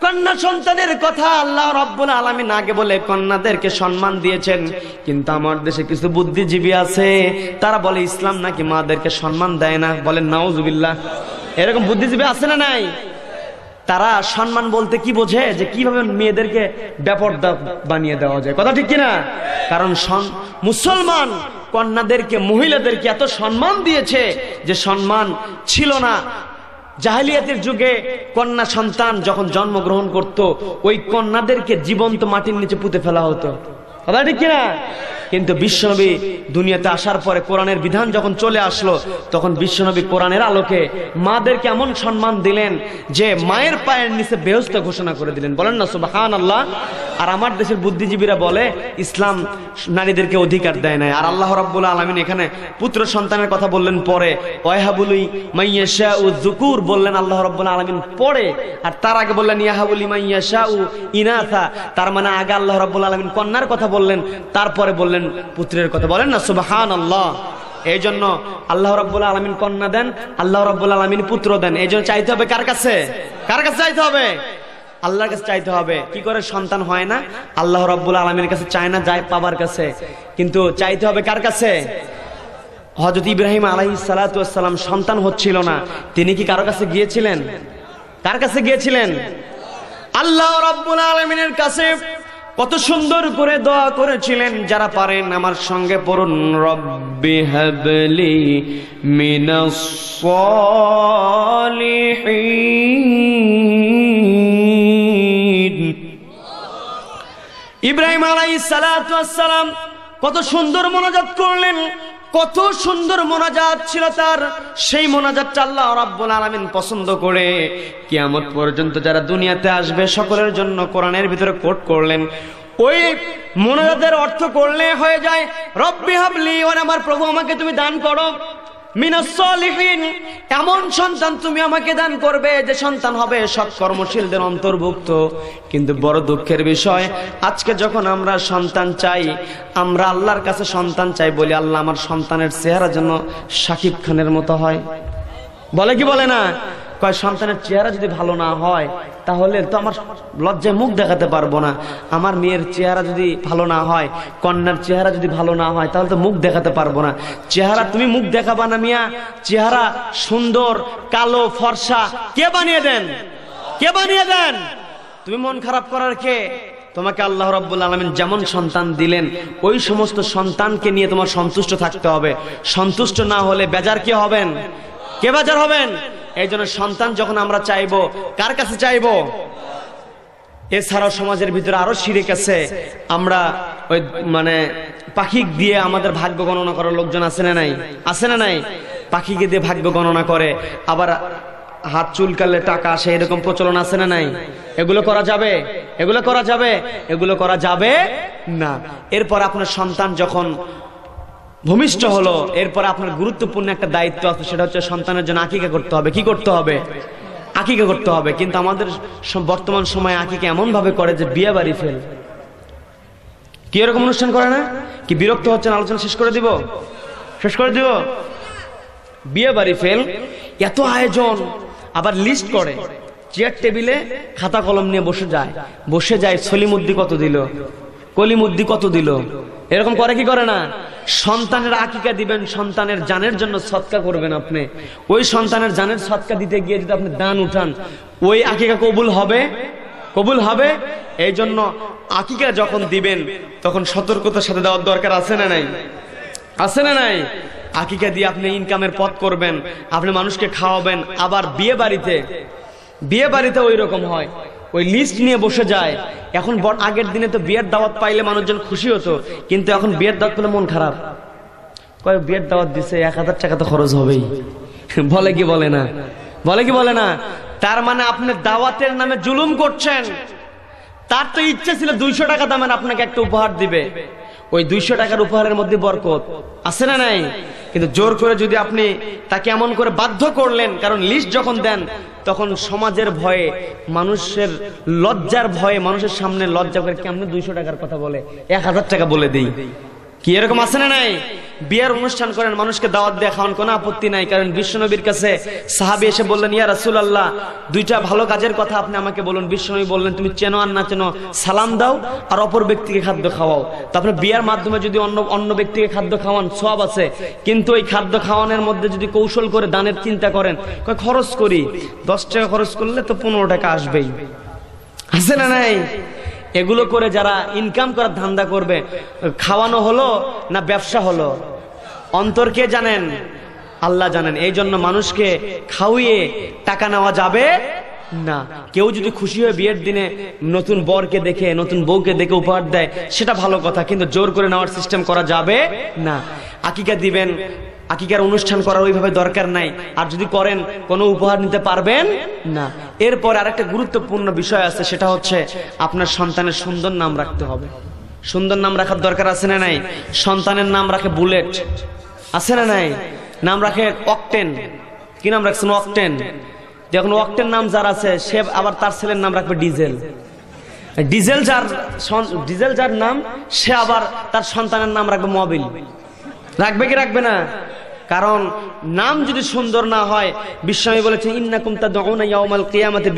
[SPEAKER 1] কন্যা সন্তানের কথা আল্লাহ রব্বুল আলমিন আগে বলে কন্যাদেরকে সম্মান দিয়েছেন কিন্তু আমার দেশে কিছু বুদ্ধিজীবী আছে তারা বলে ইসলাম নাকি মাদেরকে সম্মান দেয় না বলে নাওজুবিল্লাহ এরকম বুদ্ধিজীবী আছে না নাই তারা সম্মান বলতে কি বোঝে যে কিভাবে মেয়েদেরকে ব্যাপার বানিয়ে দেওয়া যায় কথা ঠিক কিনা কারণ মুসলমান কন্যাদেরকে মহিলাদেরকে এত সম্মান দিয়েছে যে সম্মান ছিল না জাহালিয়াতের যুগে কন্যা সন্তান যখন জন্মগ্রহণ করত ওই কন্যাদেরকে জীবন্ত মাটির নিচে পুঁতে ফেলা হতো কথা ঠিক কিনা কিন্তু বিশ্বনবী দুনিয়াতে আসার পরে কোরআনের বিধান যখন চলে আসলো তখন বিশ্বনবী কোরআনের আলোকে মাদেরকে এমন সম্মান দিলেন যে মায়ের পায়ের নিচে বেহস্ত ঘোষণা করে দিলেন বলেন না সুবাহান আল্লাহ আর আমার দেশের বুদ্ধিজীবীরা বলে ইসলাম নারীদেরকে অধিকার দেয় নাই আর আল্লাহ রাব্বুল আলমিন এখানে পুত্র সন্তানের কথা বললেন পরে ওয়াহাবুলুই মাইয়াশা ও জুকুর বললেন আল্লাহ রব্বুল আলমিন পরে আর তার আগে বললেন ইয়াহাবুলি মাইয়াশা ও ইনাথা তার মানে আগে আল্লাহ রব্বুল আলমিন কন্যার কথা বললেন তারপরে বললেন করলেন পুত্রের কথা বলেন না সুবাহান আল্লাহ এই জন্য আল্লাহ রব্বুল আলমিন কন্যা দেন আল্লাহ রব্বুল আলমিন পুত্র দেন এই জন্য চাইতে হবে কার কাছে কার কাছে চাইতে হবে আল্লাহর কাছে চাইতে হবে কি করে সন্তান হয় না আল্লাহ রব্বুল আলমীর কাছে চায় না যায় পাবার কাছে কিন্তু চাইতে হবে কার কাছে হজরত ইব্রাহিম আলহি সালাতাম সন্তান হচ্ছিল না তিনি কি কারো কাছে গিয়েছিলেন কার কাছে গিয়েছিলেন আল্লাহ রব্বুল আলমিনের কাছে কত সুন্দর করে দোয়া করেছিলেন যারা পারেন আমার সঙ্গে পড়ুন রব্বি হবলি মিনাস ইব্রাহিম আলাই সালাম কত সুন্দর মনোজাত করলেন কত সুন্দর মোনাজাত ছিল তার সেই মোনাজাতটা আল্লাহ রাব্বুল আলামিন পছন্দ করে কিয়ামত পর্যন্ত যারা দুনিয়াতে আসবে সকলের জন্য কোরআনের ভিতরে কোট করলেন ওই মোনাজাতের অর্থ করলে হয়ে যায় রব্বি হাবলি ওর আমার প্রভু আমাকে তুমি দান করো এমন সন্তান তুমি আমাকে দান করবে যে সন্তান হবে সৎ কর্মশীলদের অন্তর্ভুক্ত কিন্তু বড় দুঃখের বিষয় আজকে যখন আমরা সন্তান চাই আমরা আল্লাহর কাছে সন্তান চাই বলি আল্লাহ আমার সন্তানের চেহারা যেন শাকিব খানের মতো হয় বলে কি বলে না কয় সন্তানের চেহারা যদি ভালো না হয় তাহলে তো আমার লজ্জায় মুখ দেখাতে পারবো না আমার মেয়ের চেহারা যদি ভালো না হয় কন্যার চেহারা যদি ভালো না হয় তাহলে তো মুখ দেখাতে পারবো না চেহারা তুমি মুখ দেখাবা না মিয়া চেহারা সুন্দর কালো ফর্সা কে বানিয়ে দেন কে বানিয়ে দেন তুমি মন খারাপ করার কে তোমাকে আল্লাহ রব্বুল আলমিন যেমন সন্তান দিলেন ওই সমস্ত সন্তানকে নিয়ে তোমার সন্তুষ্ট থাকতে হবে সন্তুষ্ট না হলে বেজার কে হবেন কে বেজার হবেন এই জন্য সন্তান যখন আমরা চাইব কার কাছে চাইব এছাড়াও সমাজের ভিতরে আরো সিঁড়ে আছে আমরা ওই মানে পাখি দিয়ে আমাদের ভাগ্য গণনা করার লোকজন আছে না নাই আছে না নাই পাখিকে দিয়ে ভাগ্য গণনা করে আবার হাত চুলকালে টাকা আসে এরকম প্রচলন আছে না নাই এগুলো করা যাবে এগুলো করা যাবে এগুলো করা যাবে না এরপর আপনার সন্তান যখন ভূমিষ্ঠ হলো এরপর আপনার গুরুত্বপূর্ণ একটা দায়িত্ব আছে সেটা হচ্ছে সন্তানের জন্য আকিকা করতে হবে কি করতে হবে আকিকা করতে হবে কিন্তু আমাদের বর্তমান সময়ে আকিকা এমন ভাবে করে যে বিয়ে বাড়ি ফেল কি এরকম অনুষ্ঠান করে না কি বিরক্ত হচ্ছেন আলোচনা শেষ করে দিব শেষ করে দিব বিয়ে বাড়ি ফেল এত আয়োজন আবার লিস্ট করে চেয়ার টেবিলে খাতা কলম নিয়ে বসে যায় বসে যায় সলিমুদ্দি কত দিল কলিমুদ্দি কত দিল এরকম করে কি করে না সন্তানের আকিকা দিবেন সন্তানের জানের জন্য সৎকা করবেন আপনি ওই সন্তানের জানের সৎকা দিতে গিয়ে যদি আপনি দান উঠান ওই আকিকা কবুল হবে কবুল হবে এই জন্য আকিকা যখন দিবেন তখন সতর্কতার সাথে দেওয়ার দরকার আছে না নাই আছে না নাই আকিকা দিয়ে আপনি ইনকামের পথ করবেন আপনি মানুষকে খাওয়াবেন আবার বিয়ে বাড়িতে বিয়ে বাড়িতে ওই রকম হয় ওই লিস্ট নিয়ে বসে যায় এখন আগের দিনে তো বিয়ের দাওয়াত পাইলে মানুষজন খুশি হতো কিন্তু এখন বিয়ের দাওয়াত পেলে মন খারাপ কয় বিয়ের দাওয়াত দিছে এক হাজার টাকা তো খরচ হবেই বলে কি বলে না বলে কি বলে না তার মানে আপনি দাওয়াতের নামে জুলুম করছেন তার তো ইচ্ছে ছিল দুইশো টাকা দামের আপনাকে একটা উপহার দিবে ওই দুইশো টাকার উপহারের মধ্যে বরকত আছে না নাই কিন্তু জোর করে যদি আপনি তাকে এমন করে বাধ্য করলেন কারণ লিস্ট যখন দেন তখন সমাজের ভয়ে মানুষের লজ্জার ভয়ে মানুষের সামনে লজ্জা করে কেমন দুইশো টাকার কথা বলে এক হাজার টাকা বলে দেই কি এরকম আছে না নাই বিয়ের অনুষ্ঠান করেন মানুষকে দাওয়াত দিয়ে খাওয়ান কোনো আপত্তি নাই কারণ বিশ্বনবীর কাছে সাহাবি এসে বললেন ইয়া রাসুল আল্লাহ দুইটা ভালো কাজের কথা আপনি আমাকে বলুন বিশ্বনবী বললেন তুমি চেনো আর না চেনো সালাম দাও আর অপর ব্যক্তিকে খাদ্য খাওয়াও তারপরে বিয়ের মাধ্যমে যদি অন্য অন্য ব্যক্তিকে খাদ্য খাওয়ান সব আছে কিন্তু ওই খাদ্য খাওয়ানোর মধ্যে যদি কৌশল করে দানের চিন্তা করেন খরচ করি দশ টাকা খরচ করলে তো পনেরো টাকা আসবেই আছে না নাই এগুলো করে যারা ইনকাম করার ধান্দা করবে খাওয়ানো হলো না ব্যবসা হলো অন্তর কে জানেন আল্লাহ জানেন এই জন্য মানুষকে খাওয়িয়ে টাকা নেওয়া যাবে না কেউ যদি খুশি হয়ে বিয়ের দিনে নতুন বরকে দেখে নতুন বউকে দেখে উপহার দেয় সেটা ভালো কথা কিন্তু জোর করে নেওয়ার সিস্টেম করা যাবে না আকিকা দিবেন আকিকার অনুষ্ঠান করার ওইভাবে দরকার নাই আর যদি করেন কোনো উপহার নিতে পারবেন না এরপর আরেকটা গুরুত্বপূর্ণ বিষয় আছে সেটা হচ্ছে আপনার সন্তানের সুন্দর নাম রাখতে হবে সুন্দর নাম রাখার দরকার আছে না নাই সন্তানের নাম রাখে বুলেট আছে না নাই নাম রাখে অকটেন কি নাম রাখছেন অকটেন যখন অকটেন নাম যার আছে সে আবার তার ছেলের নাম রাখবে ডিজেল ডিজেল যার ডিজেল যার নাম সে আবার তার সন্তানের নাম রাখবে মোবিল রাখবে কি রাখবে না কারণ নাম যদি সুন্দর না হয় বিশ্বামী বলেছে ইন্নাকুম কিয়ামতে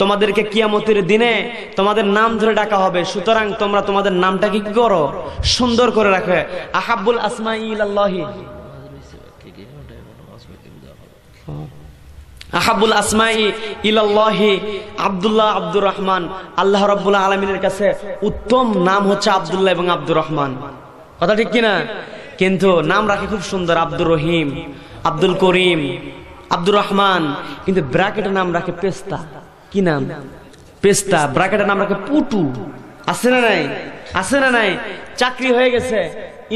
[SPEAKER 1] তোমাদেরকে কিয়ামতের দিনে তোমাদের নাম ধরে ডাকা হবে সুতরাং তোমরা তোমাদের নামটা কি করো সুন্দর করে রাখো আহাবুল আসমাই আহাবুল আসমাই ইলাল্লাহি আব্দুল্লাহ আব্দুর রহমান আল্লাহ রব্বুল্লাহ আলমিনের কাছে উত্তম নাম হচ্ছে আব্দুল্লাহ এবং আব্দুর রহমান কথা ঠিক কিনা কিন্তু নাম রাখে খুব সুন্দর আব্দুর রহিম আব্দুল করিম আব্দুর রহমান কিন্তু ব্র্যাকেটের নাম রাখে পেস্তা কি নাম পেস্তা ব্র্যাকেটের নাম রাখে পুটু আছে না নাই আছে না নাই চাকরি হয়ে গেছে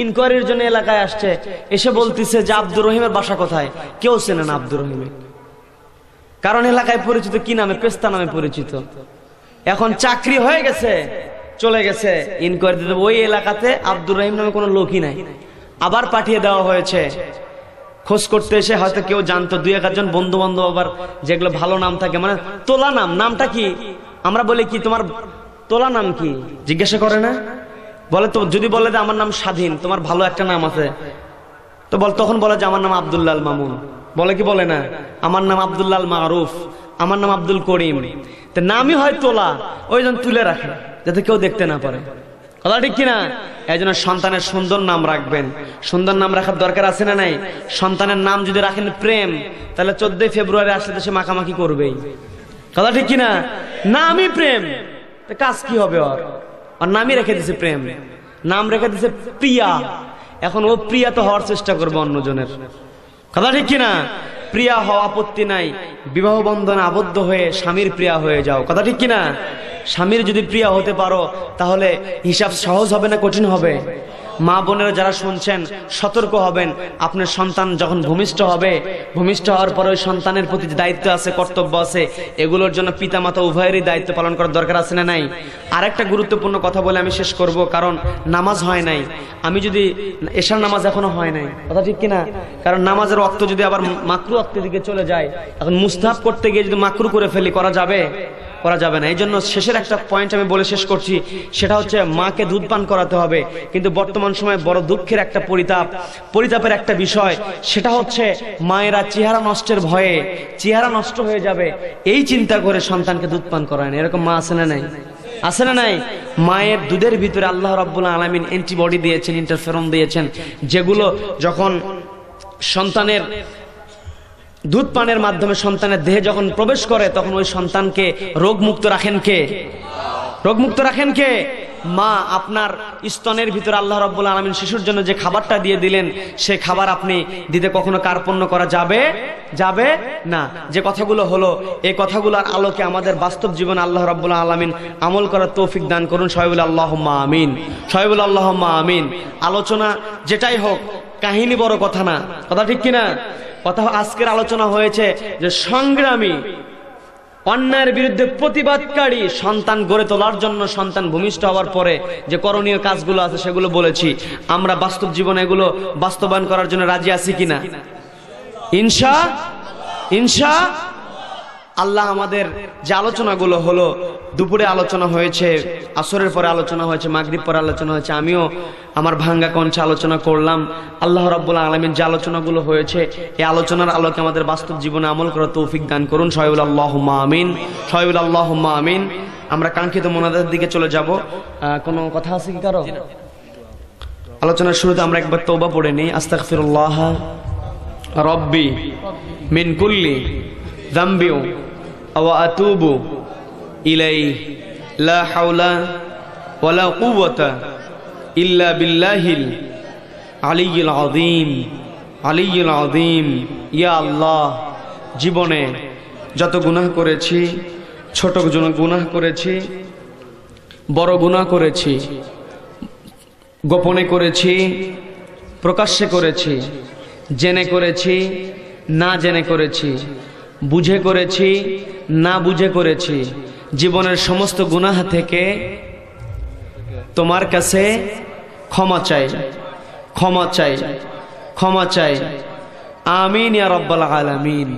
[SPEAKER 1] ইনকোয়ারির জন্য এলাকায় আসছে এসে বলতেছে যে আব্দুর রহিমের বাসা কোথায় কেউ চেনে না আব্দুর রহিমের কারণ এলাকায় পরিচিত কি নামে পেস্তা নামে পরিচিত এখন চাকরি হয়ে গেছে চলে গেছে ইনকোয়ারি দিতে ওই এলাকাতে আব্দুর রহিম নামে কোনো লোকই নাই আবার পাঠিয়ে দেওয়া হয়েছে খোঁজ করতে এসে হয়তো কেউ জানতো দুই একজন বন্ধু বান্ধব আবার যেগুলো ভালো নাম থাকে মানে তোলা নাম নামটা কি আমরা বলি কি তোমার তোলা নাম কি জিজ্ঞাসা করে না বলে তো যদি বলে যে আমার নাম স্বাধীন তোমার ভালো একটা নাম আছে তো বল তখন বলে যে আমার নাম আবদুল্লাল মামুন বলে কি বলে না আমার নাম আবদুল্লাল মারুফ আমার নাম আব্দুল করিম তো নামই হয় তোলা ওই তুলে রাখে যাতে কেউ দেখতে না পারে কথা ঠিক কিনা এজন্য সন্তানের সুন্দর নাম রাখবেন সুন্দর নাম রাখার দরকার আছে না নাই সন্তানের নাম যদি রাখেন প্রেম তাহলে চোদ্দই ফেব্রুয়ারি আসলে তো সে মাখামাখি করবেই কথা ঠিক কিনা নামই প্রেম কাজ কি হবে ওর আর নামই রেখে দিছে প্রেম নাম রেখে দিছে প্রিয়া এখন ও প্রিয়া তো হওয়ার চেষ্টা করবে অন্যজনের কথা ঠিক কিনা প্রিয়া হওয়া আপত্তি নাই বিবাহ বন্ধনে আবদ্ধ হয়ে স্বামীর প্রিয়া হয়ে যাও কথা ঠিক কিনা স্বামীর যদি প্রিয়া হতে পারো তাহলে হিসাব সহজ হবে না কঠিন হবে মা বোনেরা যারা শুনছেন সতর্ক হবেন আপনার সন্তান যখন ভূমিষ্ঠ হবে ভূমিষ্ঠ হওয়ার পরে ওই সন্তানের প্রতি যে দায়িত্ব আছে কর্তব্য আছে এগুলোর জন্য পিতামাতা উভয়েরই দায়িত্ব পালন করার দরকার আছে না নাই আর একটা গুরুত্বপূর্ণ কথা বলে আমি শেষ করব কারণ নামাজ হয় নাই আমি যদি এশার নামাজ এখনো হয় নাই কথা ঠিক কিনা কারণ নামাজের অর্থ যদি আবার মাকরু অক্তের দিকে চলে যায় এখন মুস্তাফ করতে গিয়ে যদি মাকরু করে ফেলি করা যাবে করা যাবে না এই জন্য শেষের একটা পয়েন্ট আমি বলে শেষ করছি সেটা হচ্ছে মাকে দুধ পান করাতে হবে কিন্তু বর্তমান সময়ে বড় দুঃখের একটা পরিতাপ পরিতাপের একটা বিষয় সেটা হচ্ছে মায়েরা চেহারা নষ্টের ভয়ে চেহারা নষ্ট হয়ে যাবে এই চিন্তা করে সন্তানকে দুধ পান করায় না এরকম মা আছে না নাই আছে না নাই মায়ের দুধের ভিতরে আল্লাহ রাবুল্লাহ আলামিন অ্যান্টিবডি দিয়েছেন ইন্টারফেরন দিয়েছেন যেগুলো যখন সন্তানের দুধ পানের মাধ্যমে সন্তানের দেহে যখন প্রবেশ করে তখন ওই সন্তানকে রোগমুক্ত রাখেন কে রোগমুক্ত রাখেন কে মা আপনার স্তনের ভিতরে আল্লাহ রব্বুল আলমিন শিশুর জন্য যে খাবারটা দিয়ে দিলেন সে খাবার আপনি দিতে কখনো কার্পণ্য করা যাবে যাবে না যে কথাগুলো হলো এই কথাগুলোর আলোকে আমাদের বাস্তব জীবন আল্লাহ রব্বুল আলমিন আমল করার তৌফিক দান করুন সহিবুল আল্লাহ আমিন সহিবুল আল্লাহ আমিন আলোচনা যেটাই হোক কাহিনী বড় কথা না কথা ঠিক কিনা কথা আজকের আলোচনা হয়েছে যে সংগ্রামী অন্যায়ের বিরুদ্ধে প্রতিবাদকারী সন্তান গড়ে তোলার জন্য সন্তান ভূমিষ্ঠ হওয়ার পরে যে করণীয় কাজগুলো আছে সেগুলো বলেছি আমরা বাস্তব জীবনে এগুলো বাস্তবায়ন করার জন্য রাজি আছি কিনা ইনশা ইনশা আল্লাহ আমাদের যে আলোচনাগুলো হলো দুপুরে আলোচনা হয়েছে আসরের পরে আলোচনা হয়েছে মাগরীব পরে আলোচনা হয়েছে আমিও আমার ভাঙ্গা কঞ্চে আলোচনা করলাম আল্লাহ রাবুল্লাহ আলামিন যে আলোচনাগুলো হয়েছে এই আলোচনার আলোকে আমাদের বাস্তব জীবনে আমল করার তৌফিক দান করুন সহিউল আল্লাহ আমিন সহিউল আল্লাহ আমিন আমরা কাঙ্ক্ষিত মোনাদের দিকে চলে যাব কোনো কথা আছে কি কারো আলোচনার শুরুতে আমরা একবার তৌবা পড়ে নিই আস্তাকফিরুল্লাহ রব্বি মিনকুল্লি ذنبي وأتوب إليه لا حول ولا قوة إلا بالله العلي العظيم علي العظيم يا الله জীবনে যত গুনাহ করেছি ছোট গুনাহ করেছি বড় গুনাহ করেছি গোপনে করেছি প্রকাশ্যে করেছি জেনে করেছি না জেনে করেছি বুঝে করেছি না বুঝে করেছি জীবনের সমস্ত গুনাহ থেকে তোমার কাছে ক্ষমা চাই ক্ষমা চাই ক্ষমা চাই আমিন ইয়া রব্বাল আলামিন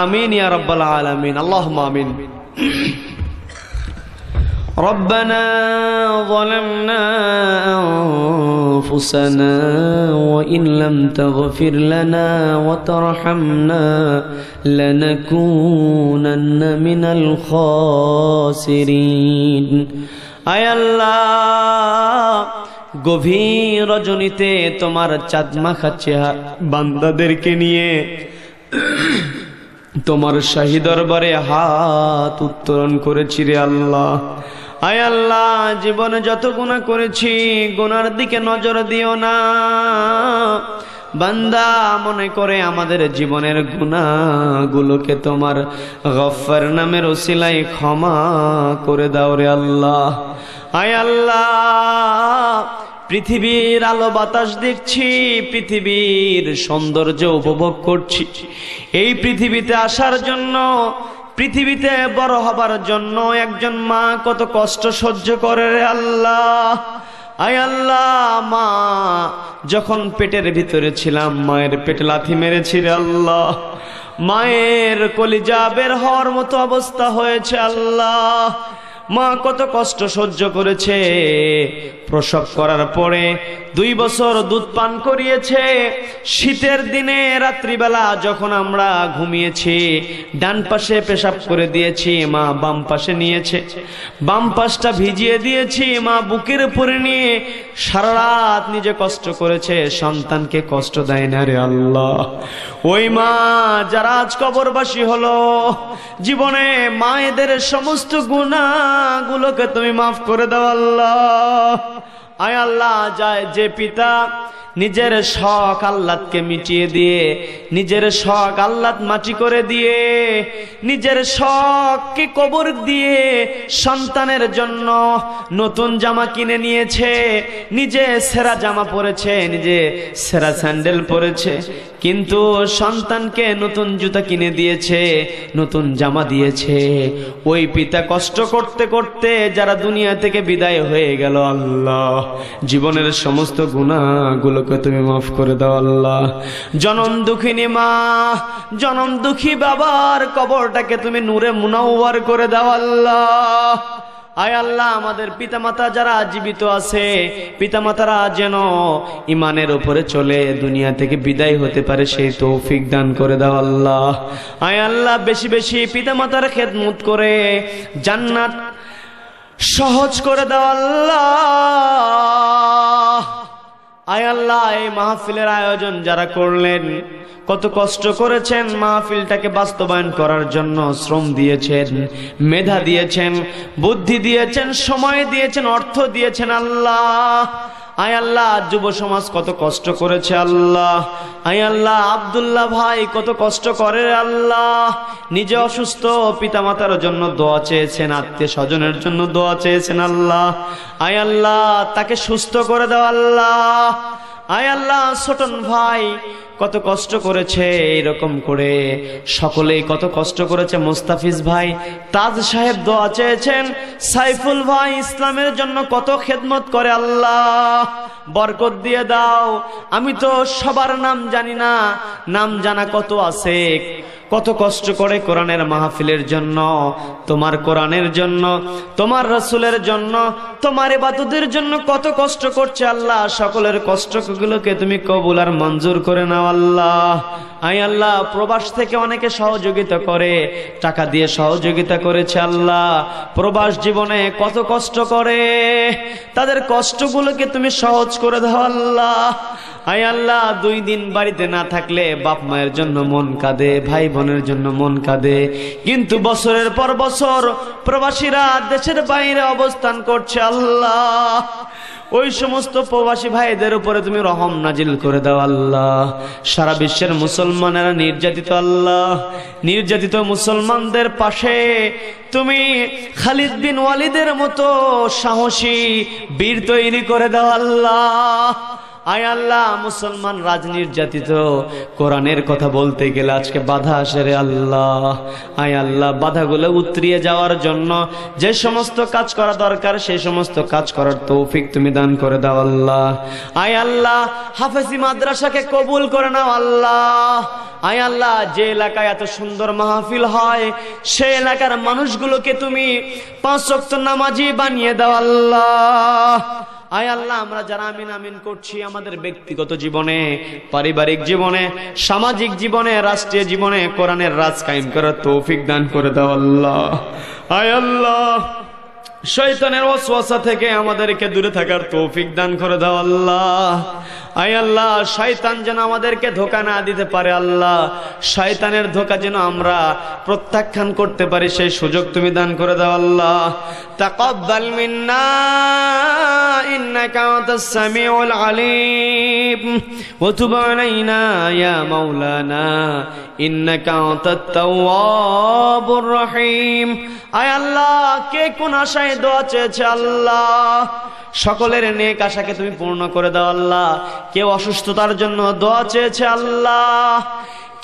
[SPEAKER 1] আমিন ইয়া রব্বাল আলামিন আল্লাহ আমিন ربنا ظلمنا أنفسنا وإن لم تغفر لنا وترحمنا لنكونن من الخاسرين أي الله গভীর রজনীতে তোমার চাঁদমাখা চেহারা বান্দাদেরকে নিয়ে তোমার শাহী দরবারে হাত উত্তোলন করেছি রে আল্লাহ আয় আল্লাহ জীবনে যত গুণা করেছি গুনার দিকে নজর দিও না বান্দা মনে করে আমাদের জীবনের গুণাগুলোকে তোমার গফর নামের ওসিলাই ক্ষমা করে দাও রে আল্লাহ আয় আল্লাহ পৃথিবীর আলো বাতাস দেখছি পৃথিবীর সৌন্দর্য উপভোগ করছি এই পৃথিবীতে আসার জন্য পৃথিবীতে বড় হবার জন্য একজন মা কত কষ্ট সহ্য করে রে আল্লাহ আয় আল্লাহ মা যখন পেটের ভিতরে ছিলাম মায়ের পেটে লাথি মেরেছি রে আল্লাহ মায়ের কলিজা বের হওয়ার মতো অবস্থা হয়েছে আল্লাহ মা কত কষ্ট সহ্য করেছে প্রসব করার পরে দুই বছর দুধ পান করিয়েছে শীতের দিনে রাত্রিবেলা যখন আমরা ঘুমিয়েছি ডান পাশে পেশাব করে দিয়েছি মা বাম পাশে নিয়েছে বাম পাশটা ভিজিয়ে দিয়েছি মা বুকের উপরে নিয়ে সারা রাত নিজে কষ্ট করেছে সন্তানকে কষ্ট দেয় না রে আল্লাহ ওই মা যারা আজ কবরবাসী হলো জীবনে মায়েদের সমস্ত গুণা গুলোকে তুমি মাফ করে দাও আল্লাহ আয় আল্লাহ যায় যে পিতা নিজের শখ আল্লাদকে মিটিয়ে দিয়ে নিজের শখ আল্লাদ মাটি করে দিয়ে নিজের শখকে কবর দিয়ে সন্তানের জন্য নতুন জামা কিনে নিয়েছে নিজে সেরা জামা পরেছে নিজে সেরা স্যান্ডেল পরেছে কিন্তু সন্তানকে নতুন জুতা কিনে দিয়েছে নতুন জামা দিয়েছে ওই পিতা কষ্ট করতে করতে যারা দুনিয়া থেকে বিদায় হয়ে গেল আল্লাহ জীবনের সমস্ত গুণাগুলো গুলোকে তুমি মাফ করে দাও আল্লাহ জনম দুঃখিনী মা জনম দুঃখী বাবার কবরটাকে তুমি নূরে মুনাওয়ার করে দাও আল্লাহ আয় আল্লাহ আমাদের পিতামাতা যারা জীবিত আছে পিতামাতারা যেন ইমানের উপরে চলে দুনিয়া থেকে বিদায় হতে পারে সেই তৌফিক দান করে দাও আল্লাহ আয় আল্লাহ বেশি বেশি পিতামাতার খেদমত করে জান্নাত সহজ করে দাও আল্লাহ আয় আল্লাহ এই মাহফিলের আয়োজন যারা করলেন কত কষ্ট করেছেন মাহফিলটাকে বাস্তবায়ন করার জন্য শ্রম দিয়েছেন মেধা দিয়েছেন বুদ্ধি দিয়েছেন সময় দিয়েছেন অর্থ দিয়েছেন আল্লাহ আয় আল্লাহ যুব সমাজ কত কষ্ট করেছে আল্লাহ আয় আল্লাহ আবদুল্লাহ ভাই কত কষ্ট করে আল্লাহ নিজে অসুস্থ পিতা মাতার জন্য দোয়া চেয়েছেন আত্মীয় স্বজনের জন্য দোয়া চেয়েছেন আল্লাহ আয় আল্লাহ তাকে সুস্থ করে দেওয়া আল্লাহ আয় আল্লাহ ছোটন ভাই কত কষ্ট করেছে এইরকম করে সকলেই কত কষ্ট করেছে মুস্তাফিজ ভাই তাজ সাহেব দোয়া চেয়েছেন সাইফুল ভাই ইসলামের জন্য কত খেদমত করে আল্লাহ বরকত দিয়ে দাও আমি তো সবার নাম জানি না নাম জানা কত আছে কত কষ্ট করে কোরআনের মাহফিলের জন্য তোমার কোরআনের জন্য তোমার রসুলের জন্য তোমার এবাদুদের জন্য কত কষ্ট করছে আল্লাহ সকলের কষ্টগুলোকে তুমি কবুল আর মঞ্জুর করে নেওয়া আল্লাহ আয় আল্লাহ প্রবাস থেকে অনেকে সহযোগিতা করে টাকা দিয়ে সহযোগিতা করেছে আল্লাহ প্রবাস জীবনে কত কষ্ট করে তাদের কষ্টগুলোকে তুমি সহজ করে দাও আল্লাহ আয় আল্লাহ দুই দিন বাড়িতে না থাকলে বাপ মায়ের জন্য মন কাঁদে ভাই বোনের জন্য মন কাঁদে কিন্তু বছরের পর বছর প্রবাসীরা দেশের বাইরে অবস্থান করছে আল্লাহ ওই সমস্ত প্রবাসী ভাইদের উপরে তুমি রহম নাজিল করে দাও আল্লাহ সারা বিশ্বের মুসলমানেরা নির্যাতিত আল্লাহ নির্যাতিত মুসলমানদের পাশে তুমি খালিদ বিন ওয়ালিদের মতো সাহসী বীর তৈরি করে দাও আল্লাহ আয় আল্লাহ মুসলমান রাজ নির্যাতিত কোরআনের কথা বলতে গেলে আজকে বাধা আসে রে আল্লাহ আয় আল্লাহ বাধাগুলো উতরিয়ে যাওয়ার জন্য যে সমস্ত কাজ করা দরকার সেই সমস্ত কাজ করার তৌফিক তুমি দান করে দাও আল্লাহ আয় আল্লাহ হাফেজি মাদ্রাসাকে কবুল করে নাও আল্লাহ আয় আল্লাহ যে এলাকায় এত সুন্দর মাহফিল হয় সে এলাকার মানুষগুলোকে তুমি পাঁচ নামাজি বানিয়ে দাও আল্লাহ আয় আল্লাহ আমরা যারা আমিন আমিন করছি আমাদের ব্যক্তিগত জীবনে পারিবারিক জীবনে সামাজিক জীবনে রাষ্ট্রীয় জীবনে কোরআনের রাজ কায়েম করার তৌফিক দান করে দাও আল্লাহ আয় আল্লাহ শয়তানের ওয়াসওয়াসা থেকে আমাদেরকে দূরে থাকার তৌফিক দান করে দাও আল্লাহ আয় আল্লাহ শয়তান যেন আমাদেরকে ধোকা না দিতে পারে আল্লাহ শয়তানের ধোকা যেন আমরা প্রত্যাখ্যান করতে পারি সেই সুযোগ তুমি দান করে দাও আল্লাহ তাকাব্বাল মিন্না ইন্নাকা আনতাস সামিউল আলিম ওয়া তুব আলাইনা ইয়া মাওলানা আল্লাহ কে কোন আশায় আল্লাহ সকলের নেক আশাকে তুমি পূর্ণ করে দাও আল্লাহ কেউ অসুস্থতার জন্য দোয়া চেয়েছে আল্লাহ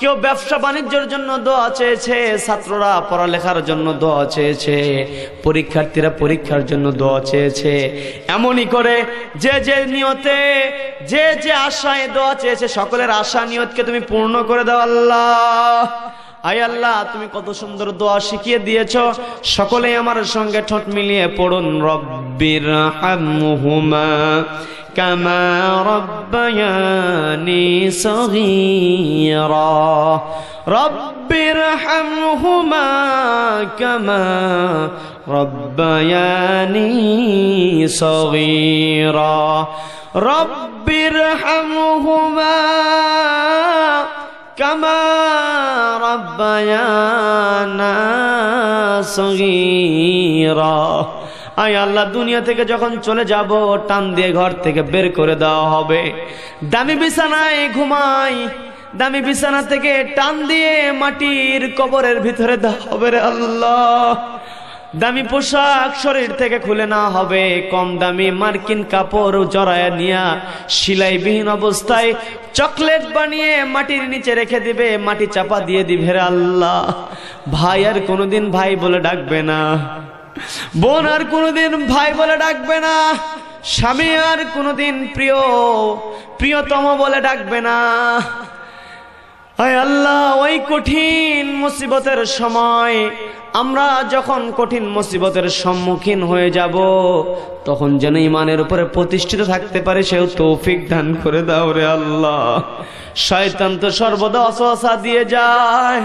[SPEAKER 1] কেউ ব্যবসা বাণিজ্যের জন্য দোয়া চেয়েছে ছাত্ররা পড়ালেখার জন্য দোয়া চেয়েছে পরীক্ষার্থীরা পরীক্ষার জন্য দোয়া চেয়েছে এমনই করে যে যে নিয়তে যে যে আশায় দোয়া চেয়েছে সকলের আশা নিয়তকে তুমি পূর্ণ করে দাও আল্লাহ আয় আল্লাহ তুমি কত সুন্দর দোয়া শিখিয়ে দিয়েছ সকলে আমার সঙ্গে ঠোঁট মিলিয়ে পড়ুন রব্বির হামহুমা كما ربياني صغيرا رب ارحمهما كما ربياني صغيرا رب ارحمهما كما ربيانا صغيرا আই আল্লাহ দুনিয়া থেকে যখন চলে যাব টান দিয়ে ঘর থেকে বের করে দেওয়া হবে দামি বিছানায় ঘুমাই দামি বিছানা থেকে টান দিয়ে মাটির কবরের ভিতরে দেওয়া হবে রে আল্লাহ দামি পোশাক শরীর থেকে খুলে না হবে কম দামি মার্কিন কাপড় জড়ায় নিয়া সিলাইবিহীন অবস্থায় চকলেট বানিয়ে মাটির নিচে রেখে দিবে মাটি চাপা দিয়ে দিবে আল্লাহ ভাই আর কোনোদিন ভাই বলে ডাকবে না বোন আর কোনোদিন ভাই বলে ডাকবে না স্বামী আর কোনোদিন প্রিয় প্রিয়তম বলে ডাকবে না আল্লাহ ওই কঠিন মুসিবতের সময় আমরা যখন কঠিন মুসিবতের সম্মুখীন হয়ে যাব তখন যেন ইমানের উপরে প্রতিষ্ঠিত থাকতে পারে সেও তৌফিক দান করে দাও রে আল্লাহ শয়তান তো সর্বদা অসহসা দিয়ে যায়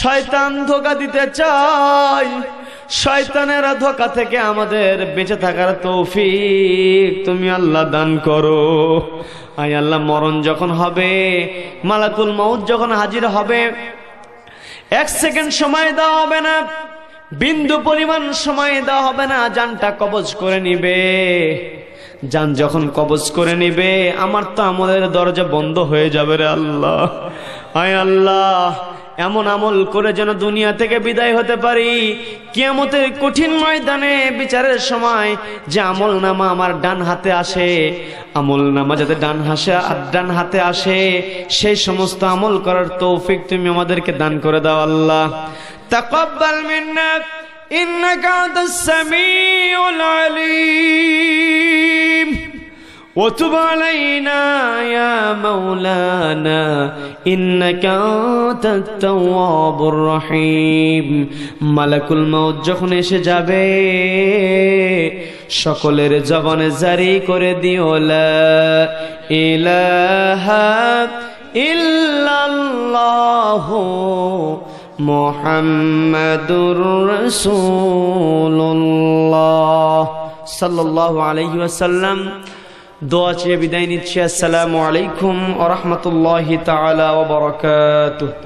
[SPEAKER 1] শয়তান ধোকা দিতে চায় শয়তানেরা ধোকা থেকে আমাদের বেঁচে থাকার তৌফিক তুমি আল্লাহ দান করো আই আল্লাহ মরণ যখন হবে মালাকুল মউত যখন হাজির হবে এক সেকেন্ড সময় দেওয়া হবে না বিন্দু পরিমাণ সময় দেওয়া হবে না যানটা কবজ করে নিবে যান যখন কবজ করে নিবে আমার তো আমাদের দরজা বন্ধ হয়ে যাবে রে আল্লাহ আয় আল্লাহ এমন আমল করে যেন দুনিয়া থেকে বিদায় হতে পারি কিয়ামতের কঠিন ময়দানে বিচারের সময় যে আমল নামা আমার ডান হাতে আসে আমল নামা যাতে ডান হাসে আর ডান হাতে আসে সেই সমস্ত আমল করার তৌফিক তুমি আমাদেরকে দান করে দাও আল্লাহ তাকব্বাল মিন্না ইন্নাকা আনতাস সামিউল আলিম وتب علينا يا مولانا إنك أنت التواب الرحيم ملك الموت যখন এসে যাবে সকলের জবানে জারি করে দিও লা ইলাহা ইল্লাল্লাহ মুহাম্মাদুর রাসূলুল্লাহ সাল্লাল্লাহু আলাইহি ওয়াসাল্লাম দোয়া চেয়ে বিদায় নিচ্ছি আসসালামু আলাইকুম আ রহমতুল্লাহ তালা